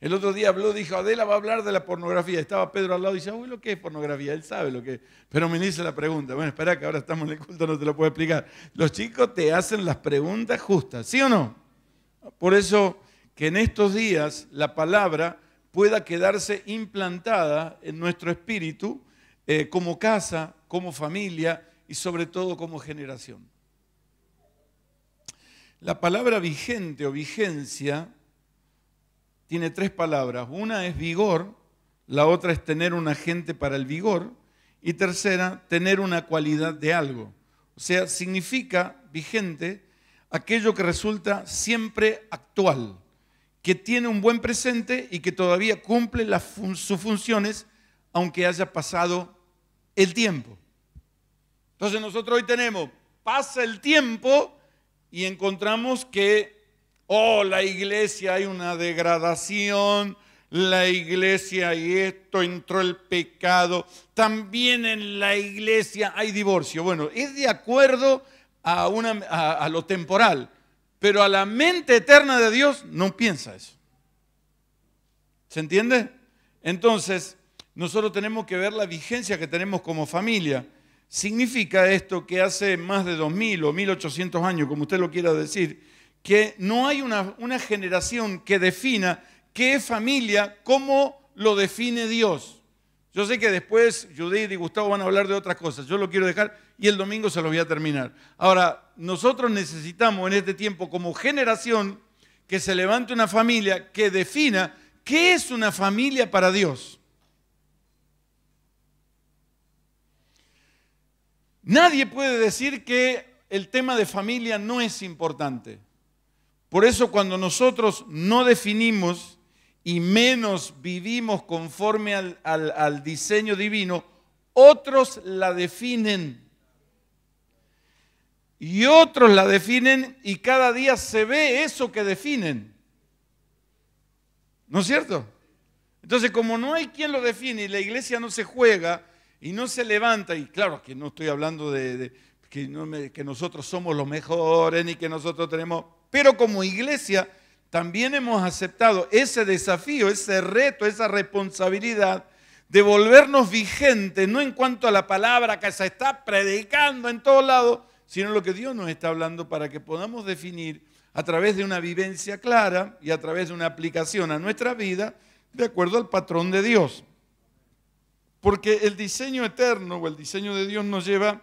B: El otro día habló, dijo, Adela va a hablar de la pornografía. Estaba Pedro al lado y dice, uy, ¿lo que es pornografía? Él sabe lo que es. Pero me dice la pregunta. Bueno, espera que ahora estamos en el culto, no te lo puedo explicar. Los chicos te hacen las preguntas justas, ¿sí o no? Por eso que en estos días la palabra pueda quedarse implantada en nuestro espíritu eh, como casa, como familia y sobre todo como generación. La palabra vigente o vigencia tiene tres palabras. Una es vigor, la otra es tener un agente para el vigor y tercera, tener una cualidad de algo. O sea, significa vigente aquello que resulta siempre actual, que tiene un buen presente y que todavía cumple sus funciones aunque haya pasado el tiempo. Entonces nosotros hoy tenemos, pasa el tiempo y encontramos que oh, la iglesia hay una degradación, la iglesia y esto, entró el pecado, también en la iglesia hay divorcio. Bueno, es de acuerdo a, lo temporal, pero a la mente eterna de Dios no piensa eso. ¿Se entiende? Entonces, nosotros tenemos que ver la vigencia que tenemos como familia. Significa esto que hace más de 2.000 o 1.800 años, como usted lo quiera decir, que no hay una, generación que defina qué es familia, cómo lo define Dios. Yo sé que después Judith y Gustavo van a hablar de otras cosas, yo lo quiero dejar y el domingo se lo voy a terminar. Ahora, nosotros necesitamos en este tiempo como generación que se levante una familia que defina qué es una familia para Dios. Nadie puede decir que el tema de familia no es importante. Por eso cuando nosotros no definimos y menos vivimos conforme al, diseño divino, otros la definen. Y otros la definen y cada día se ve eso que definen. ¿No es cierto? Entonces, como no hay quien lo define y la iglesia no se juega y no se levanta, y claro que no estoy hablando de, que, que nosotros somos los mejores ni que nosotros tenemos pero como iglesia también hemos aceptado ese desafío, ese reto, esa responsabilidad de volvernos vigentes, no en cuanto a la palabra que se está predicando en todos lados, sino lo que Dios nos está hablando para que podamos definir a través de una vivencia clara y a través de una aplicación a nuestra vida de acuerdo al patrón de Dios. Porque el diseño eterno o el diseño de Dios nos lleva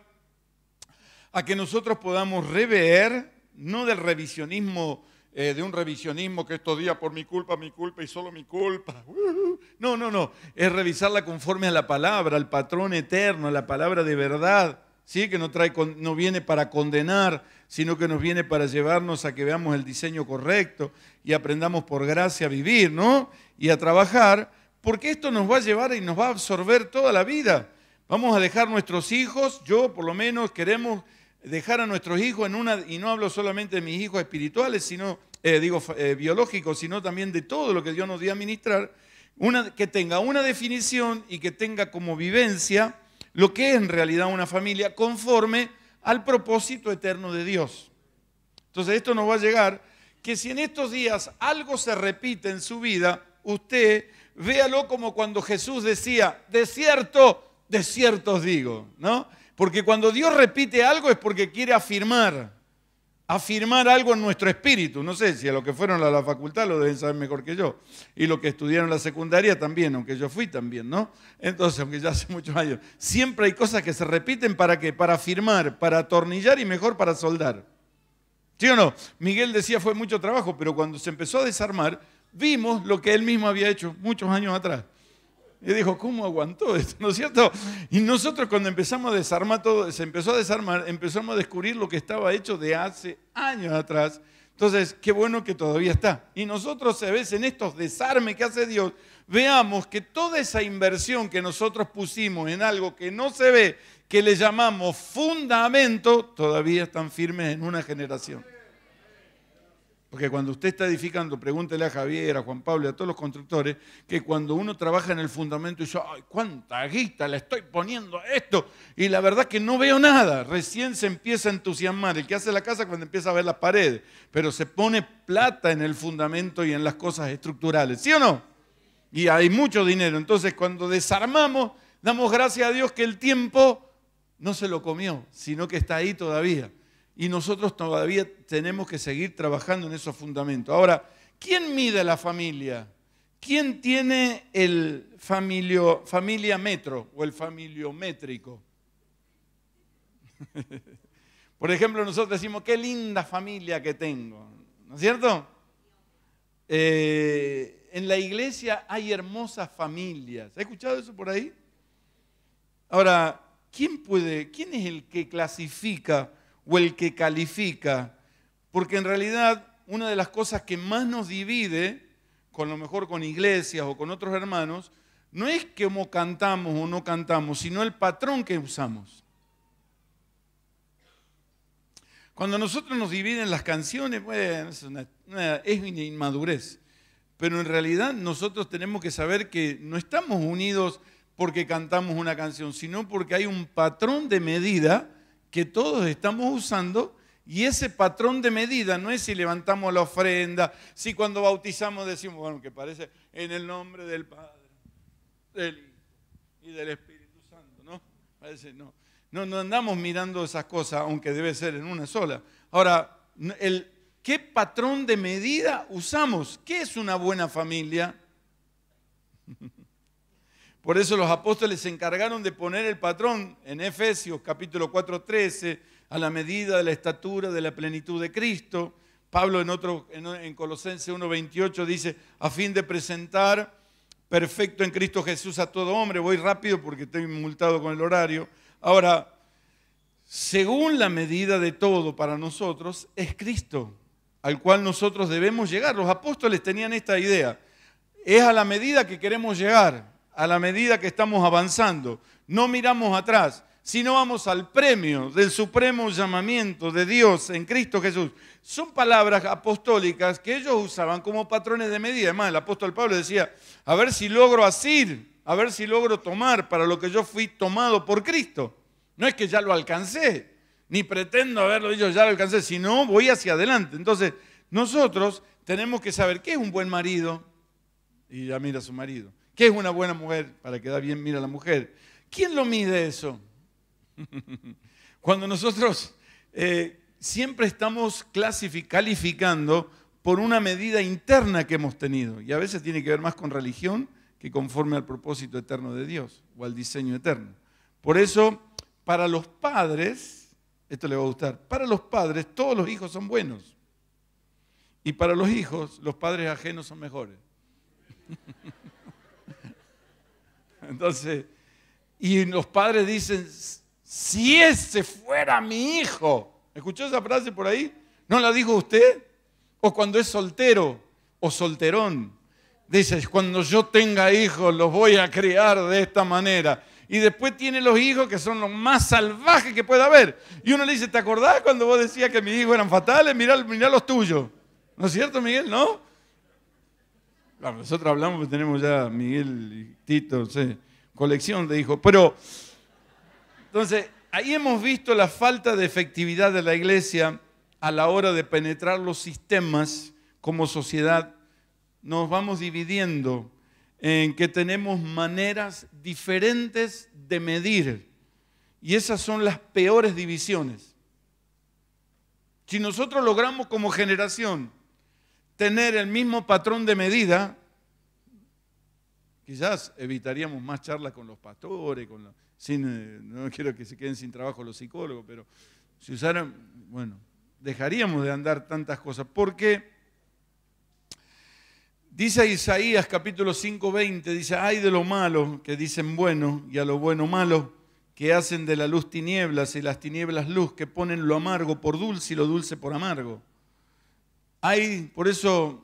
B: a que nosotros podamos rever no del revisionismo, eh, de un revisionismo que estos días por mi culpa, mi culpa y solo mi culpa. no, no, no, es revisarla conforme a la palabra, al patrón eterno, a la palabra de verdad, ¿sí? que no, trae, no viene para condenar, sino que nos viene para llevarnos a que veamos el diseño correcto y aprendamos por gracia a vivir, ¿no? Y a trabajar, porque esto nos va a llevar y nos va a absorber toda la vida. Vamos a dejar nuestros hijos, yo por lo menos queremos dejar a nuestros hijos en una, y no hablo solamente de mis hijos espirituales, sino, eh, digo, eh, biológicos, sino también de todo lo que Dios nos dio a ministrar, una, que tenga una definición y que tenga como vivencia lo que es en realidad una familia conforme al propósito eterno de Dios. Entonces esto nos va a llegar que si en estos días algo se repite en su vida, usted véalo como cuando Jesús decía, de cierto, de cierto os digo, ¿no? Porque cuando Dios repite algo es porque quiere afirmar, afirmar algo en nuestro espíritu. No sé si a los que fueron a la facultad lo deben saber mejor que yo. Y los que estudiaron la secundaria también, aunque yo fui también, ¿no? Entonces, aunque ya hace muchos años. Siempre hay cosas que se repiten para qué? Para afirmar, para atornillar y mejor para soldar. ¿Sí o no? Miguel decía fue mucho trabajo, pero cuando se empezó a desarmar, vimos lo que él mismo había hecho muchos años atrás. Y dijo, ¿cómo aguantó esto? ¿No es cierto? Y nosotros cuando empezamos a desarmar todo, se empezó a desarmar, empezamos a descubrir lo que estaba hecho de hace años atrás. Entonces, qué bueno que todavía está. Y nosotros a veces en estos desarmes que hace Dios, veamos que toda esa inversión que nosotros pusimos en algo que no se ve, que le llamamos fundamento, todavía están firmes en una generación. Porque cuando usted está edificando, pregúntele a Javier, a Juan Pablo, a todos los constructores, que cuando uno trabaja en el fundamento y yo, ay, cuánta guita le estoy poniendo a esto, y la verdad que no veo nada, recién se empieza a entusiasmar, el que hace la casa cuando empieza a ver las paredes, pero se pone plata en el fundamento y en las cosas estructurales, ¿sí o no? Y hay mucho dinero, entonces cuando desarmamos, damos gracias a Dios que el tiempo no se lo comió, sino que está ahí todavía y nosotros todavía tenemos que seguir trabajando en esos fundamentos. Ahora, ¿quién mide la familia? ¿Quién tiene el familia metro o el familiométrico? Por ejemplo, nosotros decimos, qué linda familia que tengo, ¿no es cierto? Eh, en la iglesia hay hermosas familias. ¿Ha escuchado eso por ahí? Ahora, ¿quién puede, quién es el que clasifica o el que califica, porque en realidad una de las cosas que más nos divide, con lo mejor con iglesias o con otros hermanos, no es cómo cantamos o no cantamos, sino el patrón que usamos. Cuando nosotros nos dividen las canciones, bueno, es es una inmadurez. Pero en realidad nosotros tenemos que saber que no estamos unidos porque cantamos una canción, sino porque hay un patrón de medida que todos estamos usando y ese patrón de medida no es si levantamos la ofrenda, si cuando bautizamos decimos, bueno, que parece en el nombre del Padre, del Hijo y del Espíritu Santo, ¿no? Parece no. No, andamos mirando esas cosas, aunque debe ser en una sola. Ahora, el, ¿qué patrón de medida usamos? ¿Qué es una buena familia? Por eso los apóstoles se encargaron de poner el patrón en Efesios capítulo 4:13, a la medida de la estatura de la plenitud de Cristo. Pablo en, otro, en Colosense 1:28 dice, a fin de presentar perfecto en Cristo Jesús a todo hombre. Voy rápido porque estoy multado con el horario. Ahora, según la medida de todo para nosotros, es Cristo, al cual nosotros debemos llegar. Los apóstoles tenían esta idea. Es a la medida que queremos llegar a la medida que estamos avanzando. No miramos atrás, sino vamos al premio del supremo llamamiento de Dios en Cristo Jesús. Son palabras apostólicas que ellos usaban como patrones de medida. Además, el apóstol Pablo decía, a ver si logro asir, a ver si logro tomar para lo que yo fui tomado por Cristo. No es que ya lo alcancé, ni pretendo haberlo dicho, ya lo alcancé, sino voy hacia adelante. Entonces, nosotros tenemos que saber qué es un buen marido. Y ya mira a su marido ¿Qué es una buena mujer? Para quedar bien, mira a la mujer. ¿Quién lo mide eso? Cuando nosotros eh, siempre estamos calificando por una medida interna que hemos tenido, y a veces tiene que ver más con religión que conforme al propósito eterno de Dios o al diseño eterno. Por eso, para los padres, esto le va a gustar, para los padres todos los hijos son buenos, y para los hijos los padres ajenos son mejores. Entonces, y los padres dicen, si ese fuera mi hijo, ¿escuchó esa frase por ahí? ¿No la dijo usted? O cuando es soltero o solterón, dices, cuando yo tenga hijos los voy a criar de esta manera. Y después tiene los hijos que son los más salvajes que pueda haber. Y uno le dice, ¿te acordás cuando vos decías que mis hijos eran fatales? Mirá, mirá los tuyos. ¿No es cierto, Miguel? ¿No? Ah, nosotros hablamos pues, tenemos ya Miguel y Tito, colección de hijos. Pero, entonces, ahí hemos visto la falta de efectividad de la iglesia a la hora de penetrar los sistemas como sociedad. Nos vamos dividiendo en que tenemos maneras diferentes de medir. Y esas son las peores divisiones. Si nosotros logramos como generación tener el mismo patrón de medida, quizás evitaríamos más charlas con los pastores, con eh, no quiero que se queden sin trabajo los psicólogos, pero si usaran, bueno, dejaríamos de andar tantas cosas, porque dice Isaías capítulo 5:20, dice, ay de lo malo que dicen bueno y a lo bueno malo, que hacen de la luz tinieblas y las tinieblas luz, que ponen lo amargo por dulce y lo dulce por amargo por eso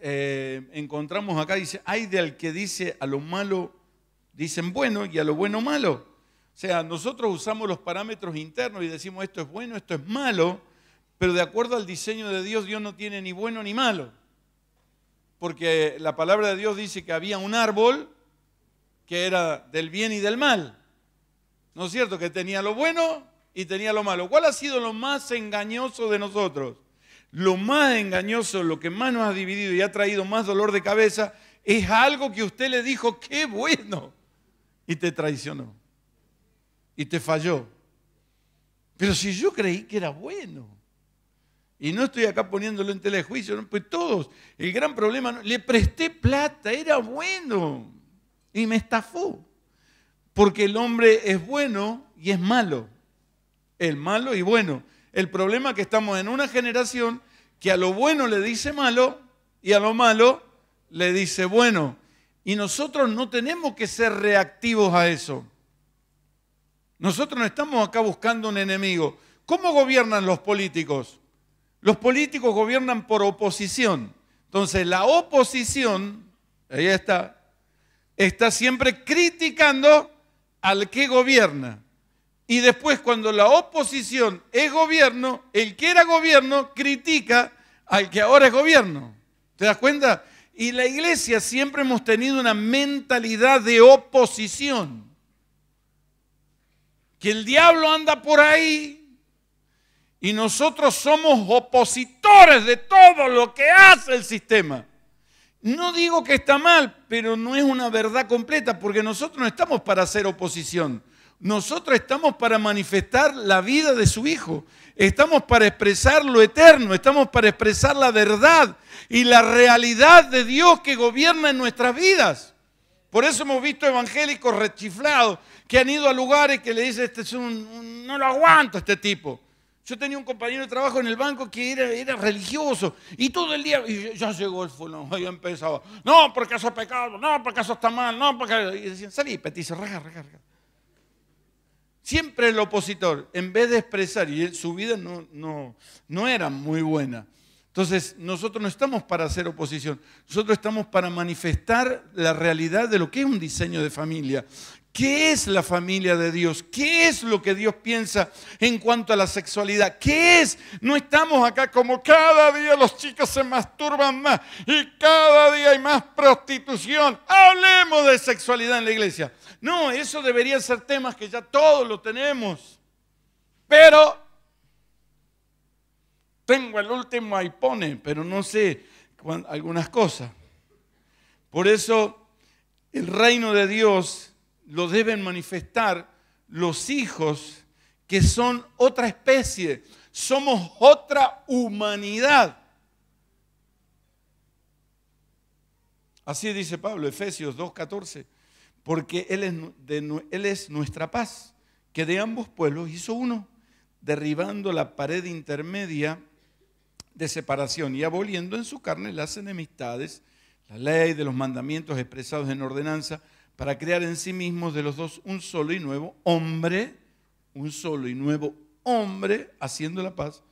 B: eh, encontramos acá, dice, hay del que dice a lo malo, dicen bueno, y a lo bueno malo. O sea, nosotros usamos los parámetros internos y decimos esto es bueno, esto es malo, pero de acuerdo al diseño de Dios, Dios no tiene ni bueno ni malo. Porque la palabra de Dios dice que había un árbol que era del bien y del mal. ¿No es cierto? Que tenía lo bueno y tenía lo malo. ¿Cuál ha sido lo más engañoso de nosotros? lo más engañoso, lo que más nos ha dividido y ha traído más dolor de cabeza, es algo que usted le dijo, qué bueno, y te traicionó, y te falló. Pero si yo creí que era bueno, y no estoy acá poniéndolo en tela pues todos, el gran problema, le presté plata, era bueno, y me estafó, porque el hombre es bueno y es malo, el malo y bueno. El problema es que estamos en una generación que a lo bueno le dice malo y a lo malo le dice bueno. Y nosotros no tenemos que ser reactivos a eso. Nosotros no estamos acá buscando un enemigo. ¿Cómo gobiernan los políticos? Los políticos gobiernan por oposición. Entonces la oposición, ahí está, está siempre criticando al que gobierna. Y después cuando la oposición es gobierno, el que era gobierno critica al que ahora es gobierno. ¿Te das cuenta? Y la iglesia siempre hemos tenido una mentalidad de oposición. Que el diablo anda por ahí y nosotros somos opositores de todo lo que hace el sistema. No digo que está mal, pero no es una verdad completa porque nosotros no estamos para hacer oposición. Nosotros estamos para manifestar la vida de su Hijo. Estamos para expresar lo eterno, estamos para expresar la verdad y la realidad de Dios que gobierna en nuestras vidas. Por eso hemos visto evangélicos rechiflados que han ido a lugares que le dicen, este es un, no lo aguanto este tipo. Yo tenía un compañero de trabajo en el banco que era, religioso y todo el día, ya llegó el fulano, ya empezaba, no, porque eso es pecado, no, porque eso está mal, no, porque... Y decían, salí, petiza, raja, raja, raja. Siempre el opositor, en vez de expresar, y su vida no, no, no era muy buena. Entonces, nosotros no estamos para hacer oposición, nosotros estamos para manifestar la realidad de lo que es un diseño de familia, ¿Qué es la familia de Dios? ¿Qué es lo que Dios piensa en cuanto a la sexualidad? ¿Qué es? No estamos acá como cada día los chicos se masturban más y cada día hay más prostitución. Hablemos de sexualidad en la iglesia. No, eso debería ser temas que ya todos lo tenemos. Pero tengo el último iPhone, pero no sé algunas cosas. Por eso el reino de Dios lo deben manifestar los hijos que son otra especie, somos otra humanidad. Así dice Pablo, Efesios 2.14, porque él es, él es nuestra paz, que de ambos pueblos hizo uno, derribando la pared intermedia de separación y aboliendo en su carne las enemistades, la ley de los mandamientos expresados en ordenanza, para crear en sí mismos de los dos un solo y nuevo hombre, un solo y nuevo hombre haciendo la paz,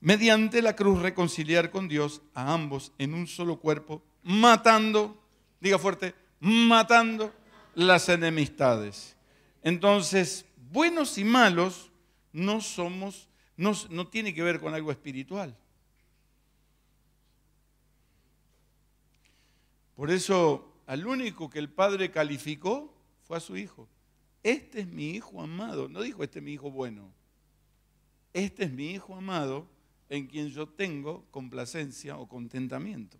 B: mediante la cruz reconciliar con Dios a ambos en un solo cuerpo, matando, diga fuerte, matando las enemistades. Entonces, buenos y malos no somos, no, no tiene que ver con algo espiritual. Por eso al único que el padre calificó fue a su hijo. Este es mi hijo amado. No dijo, este es mi hijo bueno. Este es mi hijo amado en quien yo tengo complacencia o contentamiento.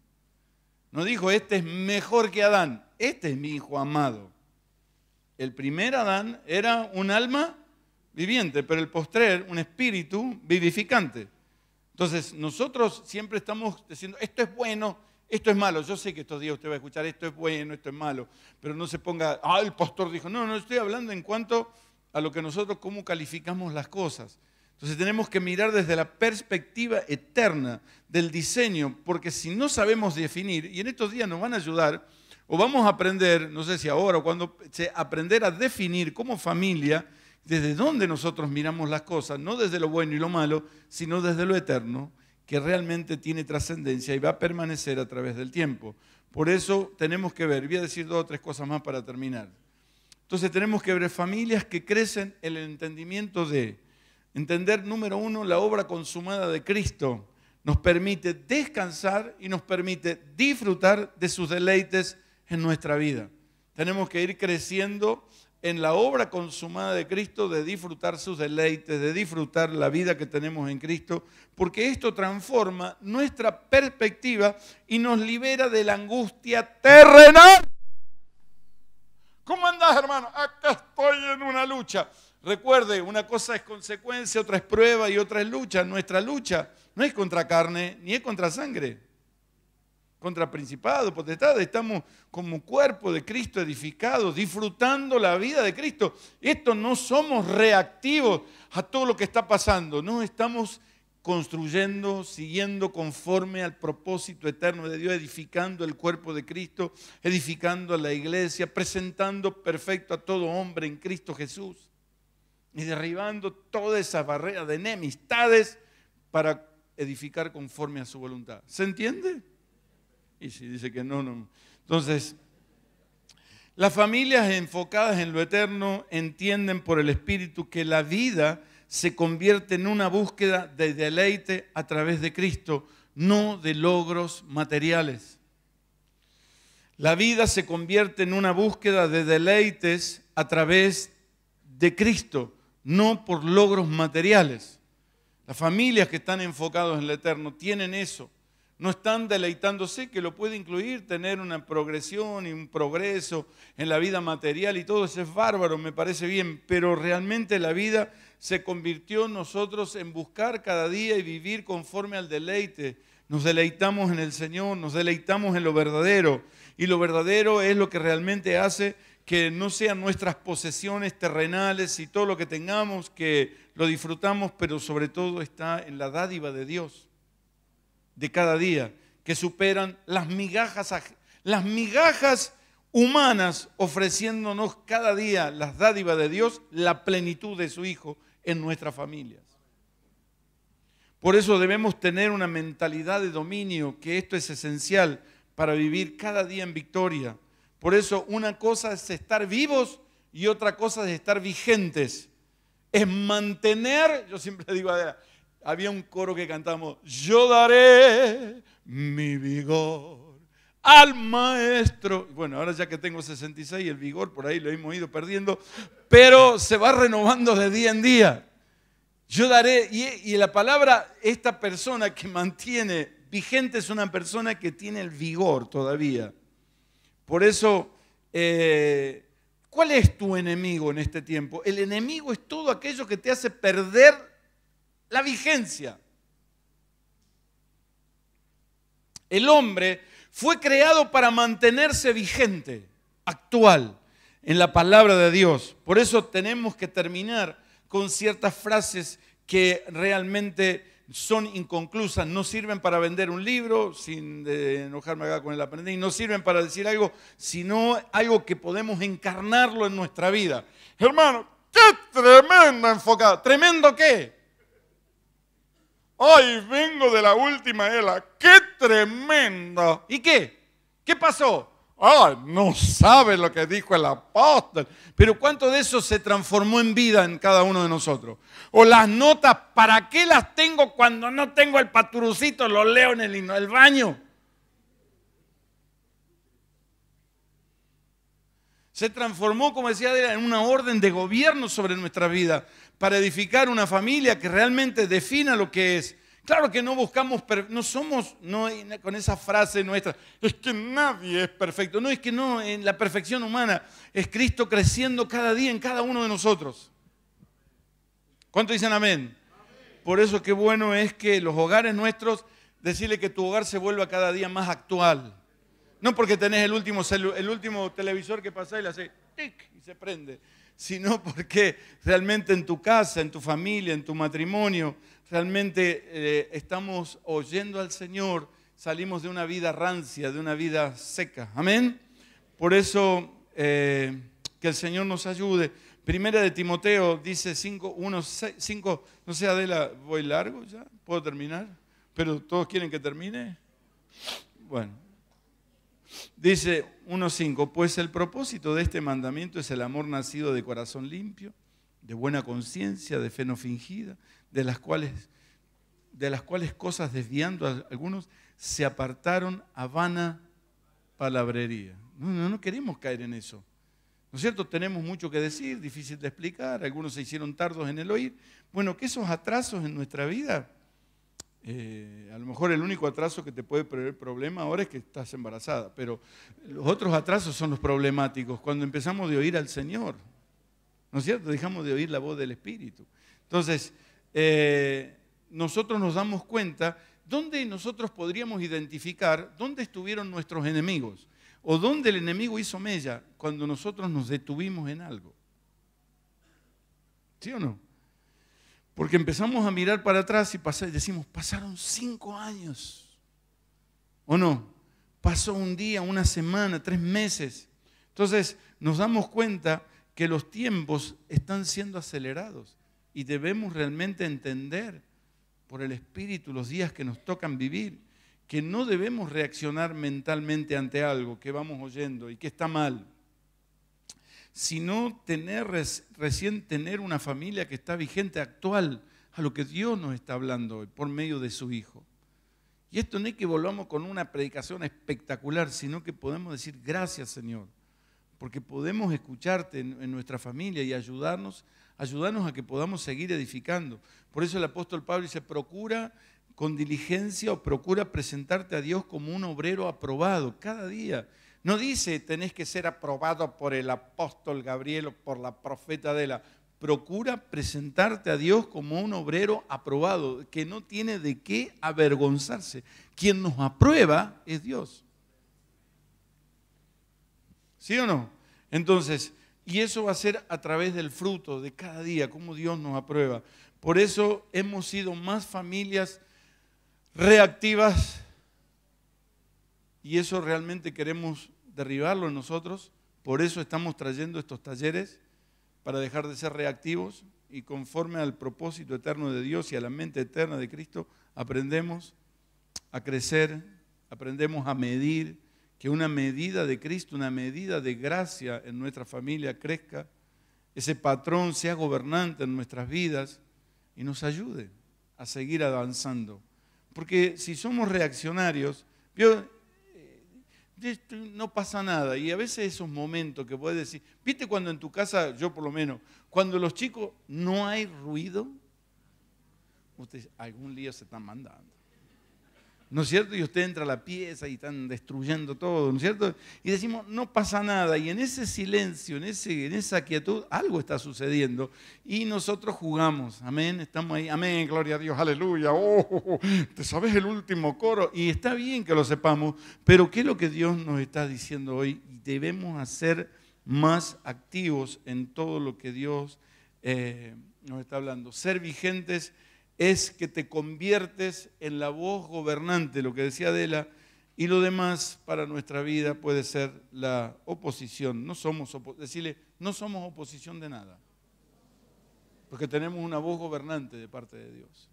B: No dijo, este es mejor que Adán. Este es mi hijo amado. El primer Adán era un alma viviente, pero el postrer un espíritu vivificante. Entonces, nosotros siempre estamos diciendo, esto es bueno, esto es malo, yo sé que estos días usted va a escuchar, esto es bueno, esto es malo, pero no se ponga, ah, el pastor dijo, no, no, estoy hablando en cuanto a lo que nosotros, cómo calificamos las cosas. Entonces tenemos que mirar desde la perspectiva eterna del diseño, porque si no sabemos definir, y en estos días nos van a ayudar, o vamos a aprender, no sé si ahora o cuando, aprender a definir como familia desde dónde nosotros miramos las cosas, no desde lo bueno y lo malo, sino desde lo eterno, que realmente tiene trascendencia y va a permanecer a través del tiempo. Por eso tenemos que ver, voy a decir dos o tres cosas más para terminar. Entonces tenemos que ver familias que crecen en el entendimiento de entender, número uno, la obra consumada de Cristo. Nos permite descansar y nos permite disfrutar de sus deleites en nuestra vida. Tenemos que ir creciendo en la obra consumada de Cristo, de disfrutar sus deleites, de disfrutar la vida que tenemos en Cristo, porque esto transforma nuestra perspectiva y nos libera de la angustia terrenal. ¿Cómo andás, hermano? Acá estoy en una lucha. Recuerde, una cosa es consecuencia, otra es prueba y otra es lucha. Nuestra lucha no es contra carne ni es contra sangre contra principados, potestades, estamos como cuerpo de Cristo edificado, disfrutando la vida de Cristo. Esto no somos reactivos a todo lo que está pasando, no estamos construyendo, siguiendo conforme al propósito eterno de Dios, edificando el cuerpo de Cristo, edificando a la iglesia, presentando perfecto a todo hombre en Cristo Jesús y derribando toda esa barrera de enemistades para edificar conforme a su voluntad. ¿Se entiende? Y si dice que no, no. Entonces, las familias enfocadas en lo eterno entienden por el Espíritu que la vida se convierte en una búsqueda de deleite a través de Cristo, no de logros materiales. La vida se convierte en una búsqueda de deleites a través de Cristo, no por logros materiales. Las familias que están enfocadas en lo eterno tienen eso no están deleitándose, que lo puede incluir tener una progresión y un progreso en la vida material y todo eso es bárbaro, me parece bien, pero realmente la vida se convirtió en nosotros en buscar cada día y vivir conforme al deleite. Nos deleitamos en el Señor, nos deleitamos en lo verdadero y lo verdadero es lo que realmente hace que no sean nuestras posesiones terrenales y todo lo que tengamos, que lo disfrutamos, pero sobre todo está en la dádiva de Dios de cada día que superan las migajas, las migajas humanas ofreciéndonos cada día las dádivas de Dios, la plenitud de su Hijo en nuestras familias. Por eso debemos tener una mentalidad de dominio, que esto es esencial para vivir cada día en victoria. Por eso una cosa es estar vivos y otra cosa es estar vigentes. Es mantener, yo siempre digo, a había un coro que cantamos, yo daré mi vigor al maestro. Bueno, ahora ya que tengo 66, el vigor por ahí lo hemos ido perdiendo, pero se va renovando de día en día. Yo daré, y, la palabra, esta persona que mantiene vigente es una persona que tiene el vigor todavía. Por eso, eh, ¿cuál es tu enemigo en este tiempo? El enemigo es todo aquello que te hace perder la vigencia. El hombre fue creado para mantenerse vigente, actual, en la palabra de Dios. Por eso tenemos que terminar con ciertas frases que realmente son inconclusas, no sirven para vender un libro, sin enojarme acá con el aprendiz, no sirven para decir algo, sino algo que podemos encarnarlo en nuestra vida. Hermano, qué tremendo enfocado! ¿Tremendo qué? Ay, vengo de la última era. ¡Qué tremenda! ¿Y qué? tremendo y qué qué pasó? Ay, no sabe lo que dijo el apóstol. Pero ¿cuánto de eso se transformó en vida en cada uno de nosotros? O las notas, ¿para qué las tengo cuando no tengo el paturucito? Lo leo en el, baño. Se transformó, como decía, en una orden de gobierno sobre nuestra vida para edificar una familia que realmente defina lo que es. Claro que no buscamos, no somos, con esa frase nuestra, es que nadie es perfecto. No, es que no, en la perfección humana es Cristo creciendo cada día en cada uno de nosotros. ¿Cuánto dicen amén? Por eso qué bueno es que los hogares nuestros, decirle que tu hogar se vuelva cada día más actual. No porque tenés el último, el último televisor que pasa y le hace y se prende sino porque realmente en tu casa, en tu familia, en tu matrimonio, realmente eh, estamos oyendo al Señor, salimos de una vida rancia, de una vida seca. Amén. Por eso, eh, que el Señor nos ayude. Primera de Timoteo dice 5, 1, 5, no sé Adela, voy largo ya, puedo terminar, pero todos quieren que termine. Bueno, Dice 1.5, pues el propósito de este mandamiento es el amor nacido de corazón limpio, de buena conciencia, de fe no fingida, de las cuales, de las cuales cosas desviando a algunos se apartaron a vana palabrería. No, no, no queremos caer en eso. ¿No es cierto? Tenemos mucho que decir, difícil de explicar, algunos se hicieron tardos en el oír. Bueno, que esos atrasos en nuestra vida eh, a lo mejor el único atraso que te puede prever problema ahora es que estás embarazada, pero los otros atrasos son los problemáticos, cuando empezamos de oír al Señor, ¿no es cierto? Dejamos de oír la voz del Espíritu. Entonces, eh, nosotros nos damos cuenta dónde nosotros podríamos identificar dónde estuvieron nuestros enemigos o dónde el enemigo hizo mella cuando nosotros nos detuvimos en algo. ¿Sí o no? Porque empezamos a mirar para atrás y, decimos, pasaron cinco años. ¿O no? Pasó un día, una semana, tres meses. Entonces nos damos cuenta que los tiempos están siendo acelerados y debemos realmente entender por el Espíritu los días que nos tocan vivir, que no debemos reaccionar mentalmente ante algo que vamos oyendo y que está mal sino tener, recién tener una familia que está vigente, actual, a lo que Dios nos está hablando hoy, por medio de su Hijo. Y esto no es que volvamos con una predicación espectacular, sino que podemos decir gracias Señor, porque podemos escucharte en, nuestra familia y ayudarnos, ayudarnos a que podamos seguir edificando. Por eso el apóstol Pablo dice, procura con diligencia o procura presentarte a Dios como un obrero aprobado cada día no dice tenés que ser aprobado por el apóstol Gabriel o por la profeta de Procura presentarte a Dios como un obrero aprobado, que no tiene de qué avergonzarse. Quien nos aprueba es Dios. ¿Sí o no? Entonces, y eso va a ser a través del fruto de cada día, como Dios nos aprueba. Por eso hemos sido más familias reactivas y eso realmente queremos derribarlo en nosotros. Por eso estamos trayendo estos talleres, para dejar de ser reactivos y conforme al propósito eterno de Dios y a la mente eterna de Cristo, aprendemos a crecer, aprendemos a medir, que una medida de Cristo, una medida de gracia en nuestra familia crezca, ese patrón sea gobernante en nuestras vidas y nos ayude a seguir avanzando. Porque si somos reaccionarios, no pasa nada. Y a veces esos momentos que puedes decir, viste cuando en tu casa, yo por lo menos, cuando los chicos no hay ruido, ustedes algún lío se están mandando. ¿no es cierto? Y usted entra a la pieza y están destruyendo todo, ¿no es cierto? Y decimos, no pasa nada. Y en ese silencio, en, ese, en esa quietud, algo está sucediendo. Y nosotros jugamos, amén, estamos ahí, amén, gloria a Dios, aleluya, oh, te sabes el último coro. Y está bien que lo sepamos, pero ¿qué es lo que Dios nos está diciendo hoy? Debemos hacer más activos en todo lo que Dios eh, nos está hablando, ser vigentes es que te conviertes en la voz gobernante, lo que decía Adela, y lo demás para nuestra vida puede ser la oposición. No somos decirle, no somos oposición de nada. Porque tenemos una voz gobernante de parte de Dios.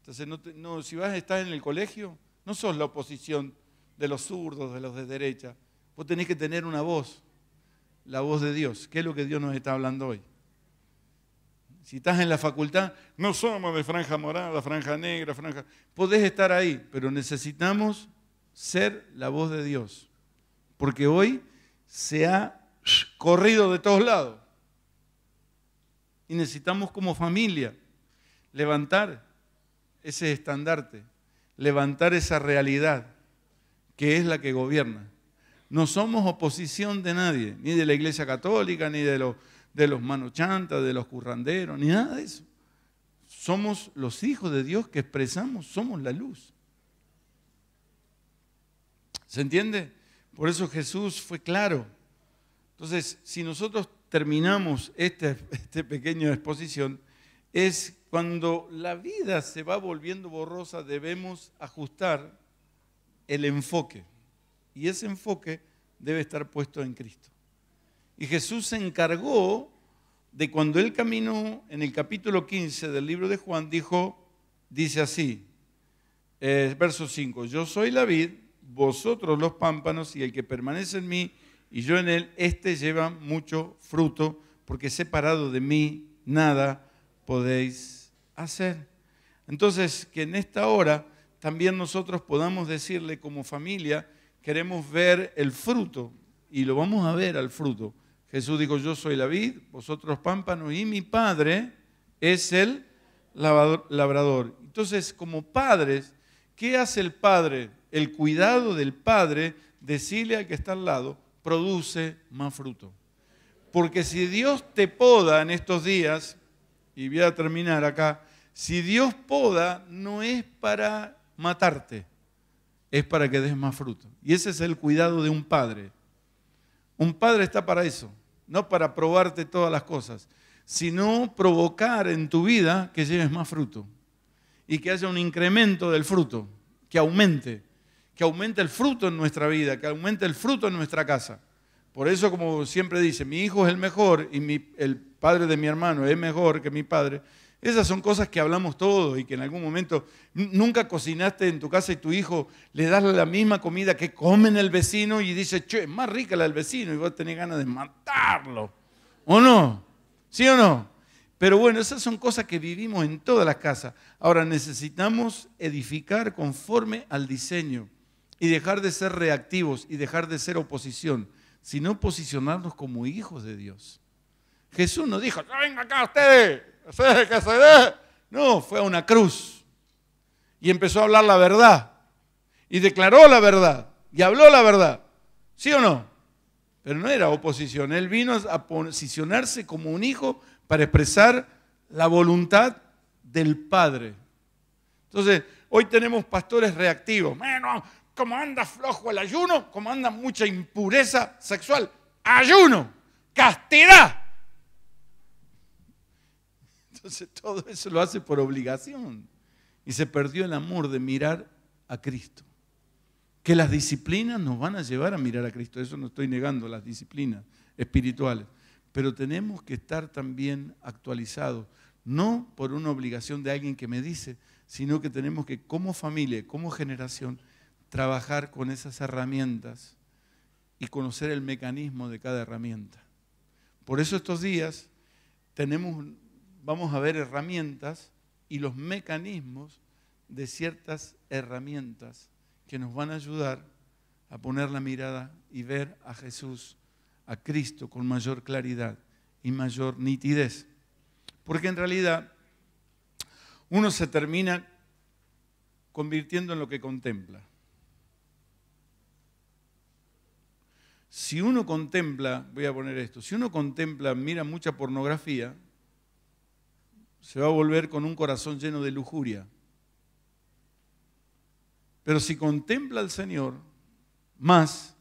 B: Entonces, no, si vas a estar en el colegio, no sos la oposición de los zurdos, de los de derecha. Vos tenés que tener una voz, la voz de Dios, que es lo que Dios nos está hablando hoy. Si estás en la facultad, no somos de franja morada, franja negra, franja... Podés estar ahí, pero necesitamos ser la voz de Dios. Porque hoy se ha corrido de todos lados. Y necesitamos como familia levantar ese estandarte, levantar esa realidad que es la que gobierna. No somos oposición de nadie, ni de la Iglesia Católica, ni de los de los manochantas, de los curranderos, ni nada de eso. Somos los hijos de Dios que expresamos, somos la luz. ¿Se entiende? Por eso Jesús fue claro. Entonces, si nosotros terminamos esta, esta pequeña exposición, es cuando la vida se va volviendo borrosa, debemos ajustar el enfoque. Y ese enfoque debe estar puesto en Cristo. Y Jesús se encargó de cuando él caminó en el capítulo 15 del libro de Juan, dijo, dice así, eh, verso 5, yo soy la vid, vosotros los pámpanos, y el que permanece en mí y yo en él, éste lleva mucho fruto, porque separado de mí nada podéis hacer. Entonces, que en esta hora también nosotros podamos decirle como familia, queremos ver el fruto, y lo vamos a ver al fruto Jesús dijo, yo soy la vid, vosotros pámpanos, y mi Padre es el labrador. Entonces, como padres, ¿qué hace el Padre? El cuidado del Padre, decirle al que está al lado, produce más fruto. Porque si Dios te poda en estos días, y voy a terminar acá, si Dios poda no es para matarte, es para que des más fruto. Y ese es el cuidado de un padre. Un padre está para eso, no para probarte todas las cosas, sino provocar en tu vida que lleves más fruto y que haya un incremento del fruto, que aumente, que aumente el fruto en nuestra vida, que aumente el fruto en nuestra casa. Por eso, como siempre dice, mi hijo es el mejor y el padre de mi hermano es mejor que mi padre esas son cosas que hablamos todos y que en algún momento nunca cocinaste en tu casa y tu hijo le das la misma comida que comen el vecino y dice, che, es más rica la del vecino y vos tenés ganas de matarlo. ¿O no? ¿Sí o no? Pero bueno, esas son cosas que vivimos en todas las casas. Ahora necesitamos edificar conforme al diseño y dejar de ser reactivos y dejar de ser oposición, sino posicionarnos como hijos de Dios. Jesús nos dijo, venga acá ustedes, no, fue a una cruz y empezó a hablar la verdad y declaró la verdad y habló la verdad. ¿Sí o no? Pero no era oposición, él vino a posicionarse como un hijo para expresar la voluntad del Padre. Entonces, hoy tenemos pastores reactivos. como anda flojo el ayuno, como anda mucha impureza sexual, ayuno, castidad. Entonces todo eso lo hace por obligación. Y se perdió el amor de mirar a Cristo. Que las disciplinas nos van a llevar a mirar a Cristo. Eso no estoy negando, las disciplinas espirituales. Pero tenemos que estar también actualizados. No por una obligación de alguien que me dice, sino que tenemos que como familia, como generación, trabajar con esas herramientas y conocer el mecanismo de cada herramienta. Por eso estos días tenemos vamos a ver herramientas y los mecanismos de ciertas herramientas que nos van a ayudar a poner la mirada y ver a Jesús, a Cristo, con mayor claridad y mayor nitidez. Porque en realidad uno se termina convirtiendo en lo que contempla. Si uno contempla, voy a poner esto, si uno contempla, mira mucha pornografía, se va a volver con un corazón lleno de lujuria. Pero si contempla al Señor, más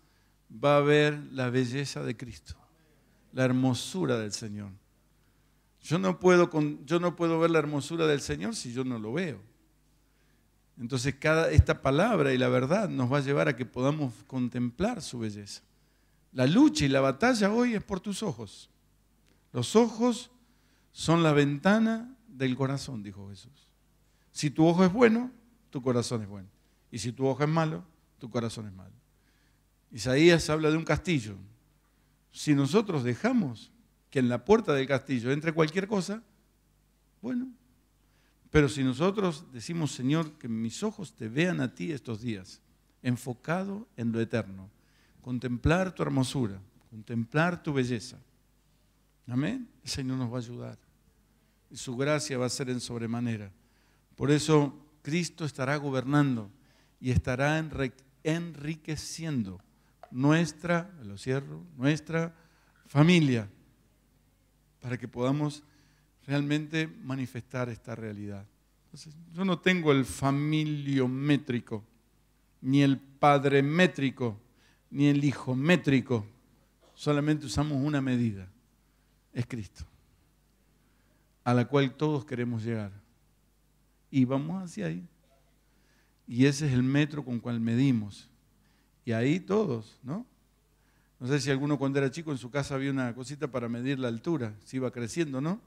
B: va a ver la belleza de Cristo, la hermosura del Señor. Yo no puedo, yo no puedo ver la hermosura del Señor si yo no lo veo. Entonces cada, esta palabra y la verdad nos va a llevar a que podamos contemplar su belleza. La lucha y la batalla hoy es por tus ojos. Los ojos son la ventana del corazón, dijo Jesús. Si tu ojo es bueno, tu corazón es bueno. Y si tu ojo es malo, tu corazón es malo. Isaías habla de un castillo. Si nosotros dejamos que en la puerta del castillo entre cualquier cosa, bueno. Pero si nosotros decimos, Señor, que mis ojos te vean a ti estos días, enfocado en lo eterno, contemplar tu hermosura, contemplar tu belleza. Amén. El Señor nos va a ayudar y su gracia va a ser en sobremanera. Por eso Cristo estará gobernando y estará enriqueciendo nuestra, lo cierro, nuestra familia, para que podamos realmente manifestar esta realidad. yo no tengo el familiométrico, ni el padre métrico, ni el hijométrico, solamente usamos una medida, es Cristo a la cual todos queremos llegar. Y vamos hacia ahí. Y ese es el metro con cual medimos. Y ahí todos, ¿no? No sé si alguno cuando era chico en su casa había una cosita para medir la altura, si iba creciendo, ¿no?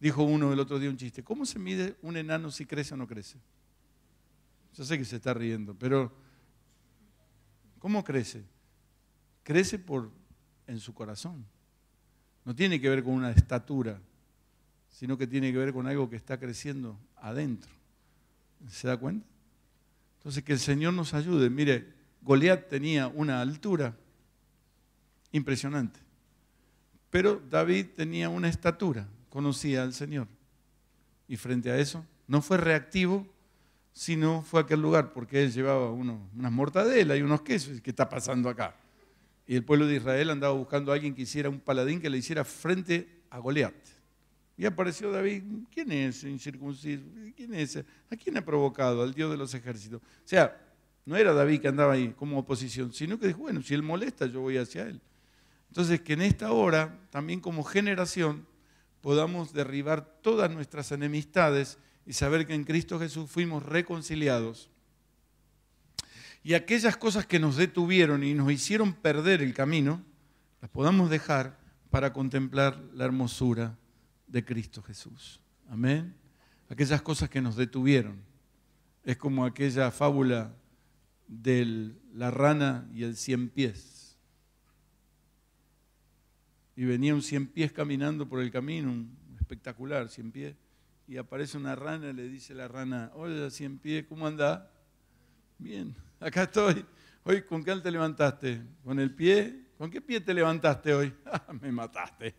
B: Dijo uno el otro día un chiste, ¿cómo se mide un enano si crece o no crece? Yo sé que se está riendo, pero ¿cómo crece? Crece por en su corazón. No tiene que ver con una estatura, sino que tiene que ver con algo que está creciendo adentro. ¿Se da cuenta? Entonces, que el Señor nos ayude. Mire, Goliat tenía una altura impresionante, pero David tenía una estatura, conocía al Señor. Y frente a eso, no fue reactivo, sino fue a aquel lugar, porque él llevaba unas mortadelas y unos quesos. ¿Qué está pasando acá? Y el pueblo de Israel andaba buscando a alguien que hiciera un paladín que le hiciera frente a Goliat. Y apareció David, ¿quién es incircunciso? ¿Quién es? ¿A quién ha provocado? Al Dios de los ejércitos. O sea, no era David que andaba ahí como oposición, sino que dijo, bueno, si él molesta, yo voy hacia él. Entonces, que en esta hora, también como generación, podamos derribar todas nuestras enemistades y saber que en Cristo Jesús fuimos reconciliados. Y aquellas cosas que nos detuvieron y nos hicieron perder el camino, las podamos dejar para contemplar la hermosura de Cristo Jesús. Amén. Aquellas cosas que nos detuvieron. Es como aquella fábula de la rana y el cien pies. Y venía un cien pies caminando por el camino, un espectacular cien pies, y aparece una rana y le dice la rana, hola cien pies, ¿cómo anda? Bien, acá estoy. Hoy, ¿con qué te levantaste? ¿Con el pie? ¿Con qué pie te levantaste hoy? Ah, me mataste.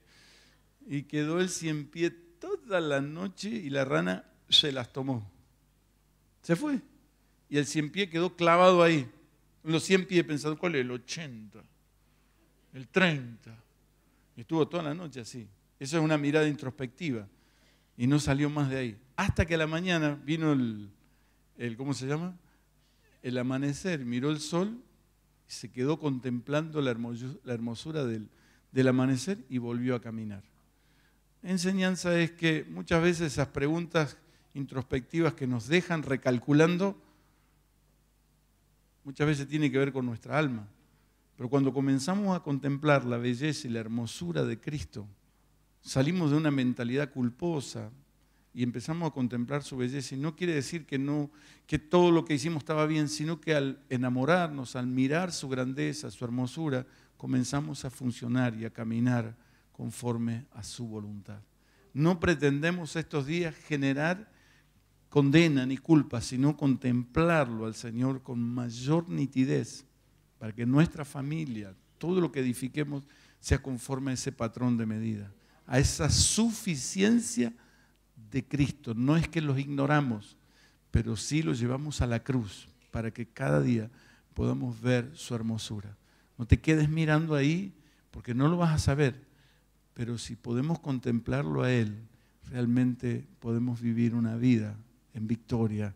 B: Y quedó el cien pie toda la noche y la rana se las tomó. Se fue. Y el cien pie quedó clavado ahí. Los cien pies pensando, ¿cuál es? El 80, el 30. estuvo toda la noche así. Eso es una mirada introspectiva. Y no salió más de ahí. Hasta que a la mañana vino el, ¿cómo se llama? El amanecer, miró el sol y se quedó contemplando la, hermosura del amanecer y volvió a caminar enseñanza es que muchas veces esas preguntas introspectivas que nos dejan recalculando, muchas veces tiene que ver con nuestra alma. Pero cuando comenzamos a contemplar la belleza y la hermosura de Cristo, salimos de una mentalidad culposa y empezamos a contemplar su belleza. Y no quiere decir que, no, que todo lo que hicimos estaba bien, sino que al enamorarnos, al mirar su grandeza, su hermosura, comenzamos a funcionar y a caminar conforme a su voluntad. No pretendemos estos días generar condena ni culpa, sino contemplarlo al Señor con mayor nitidez, para que nuestra familia, todo lo que edifiquemos, sea conforme a ese patrón de medida, a esa suficiencia de Cristo. No es que los ignoramos, pero sí los llevamos a la cruz, para que cada día podamos ver su hermosura. No te quedes mirando ahí, porque no lo vas a saber pero si podemos contemplarlo a Él, realmente podemos vivir una vida en victoria.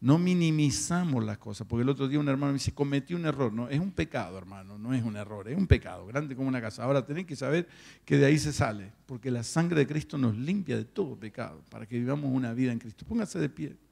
B: No minimizamos las cosas, porque el otro día un hermano me dice, cometí un error. No, es un pecado, hermano, no es un error, es un pecado, grande como una casa. Ahora tenéis que saber que de ahí se sale, porque la sangre de Cristo nos limpia de todo pecado, para que vivamos una vida en Cristo. Póngase de pie.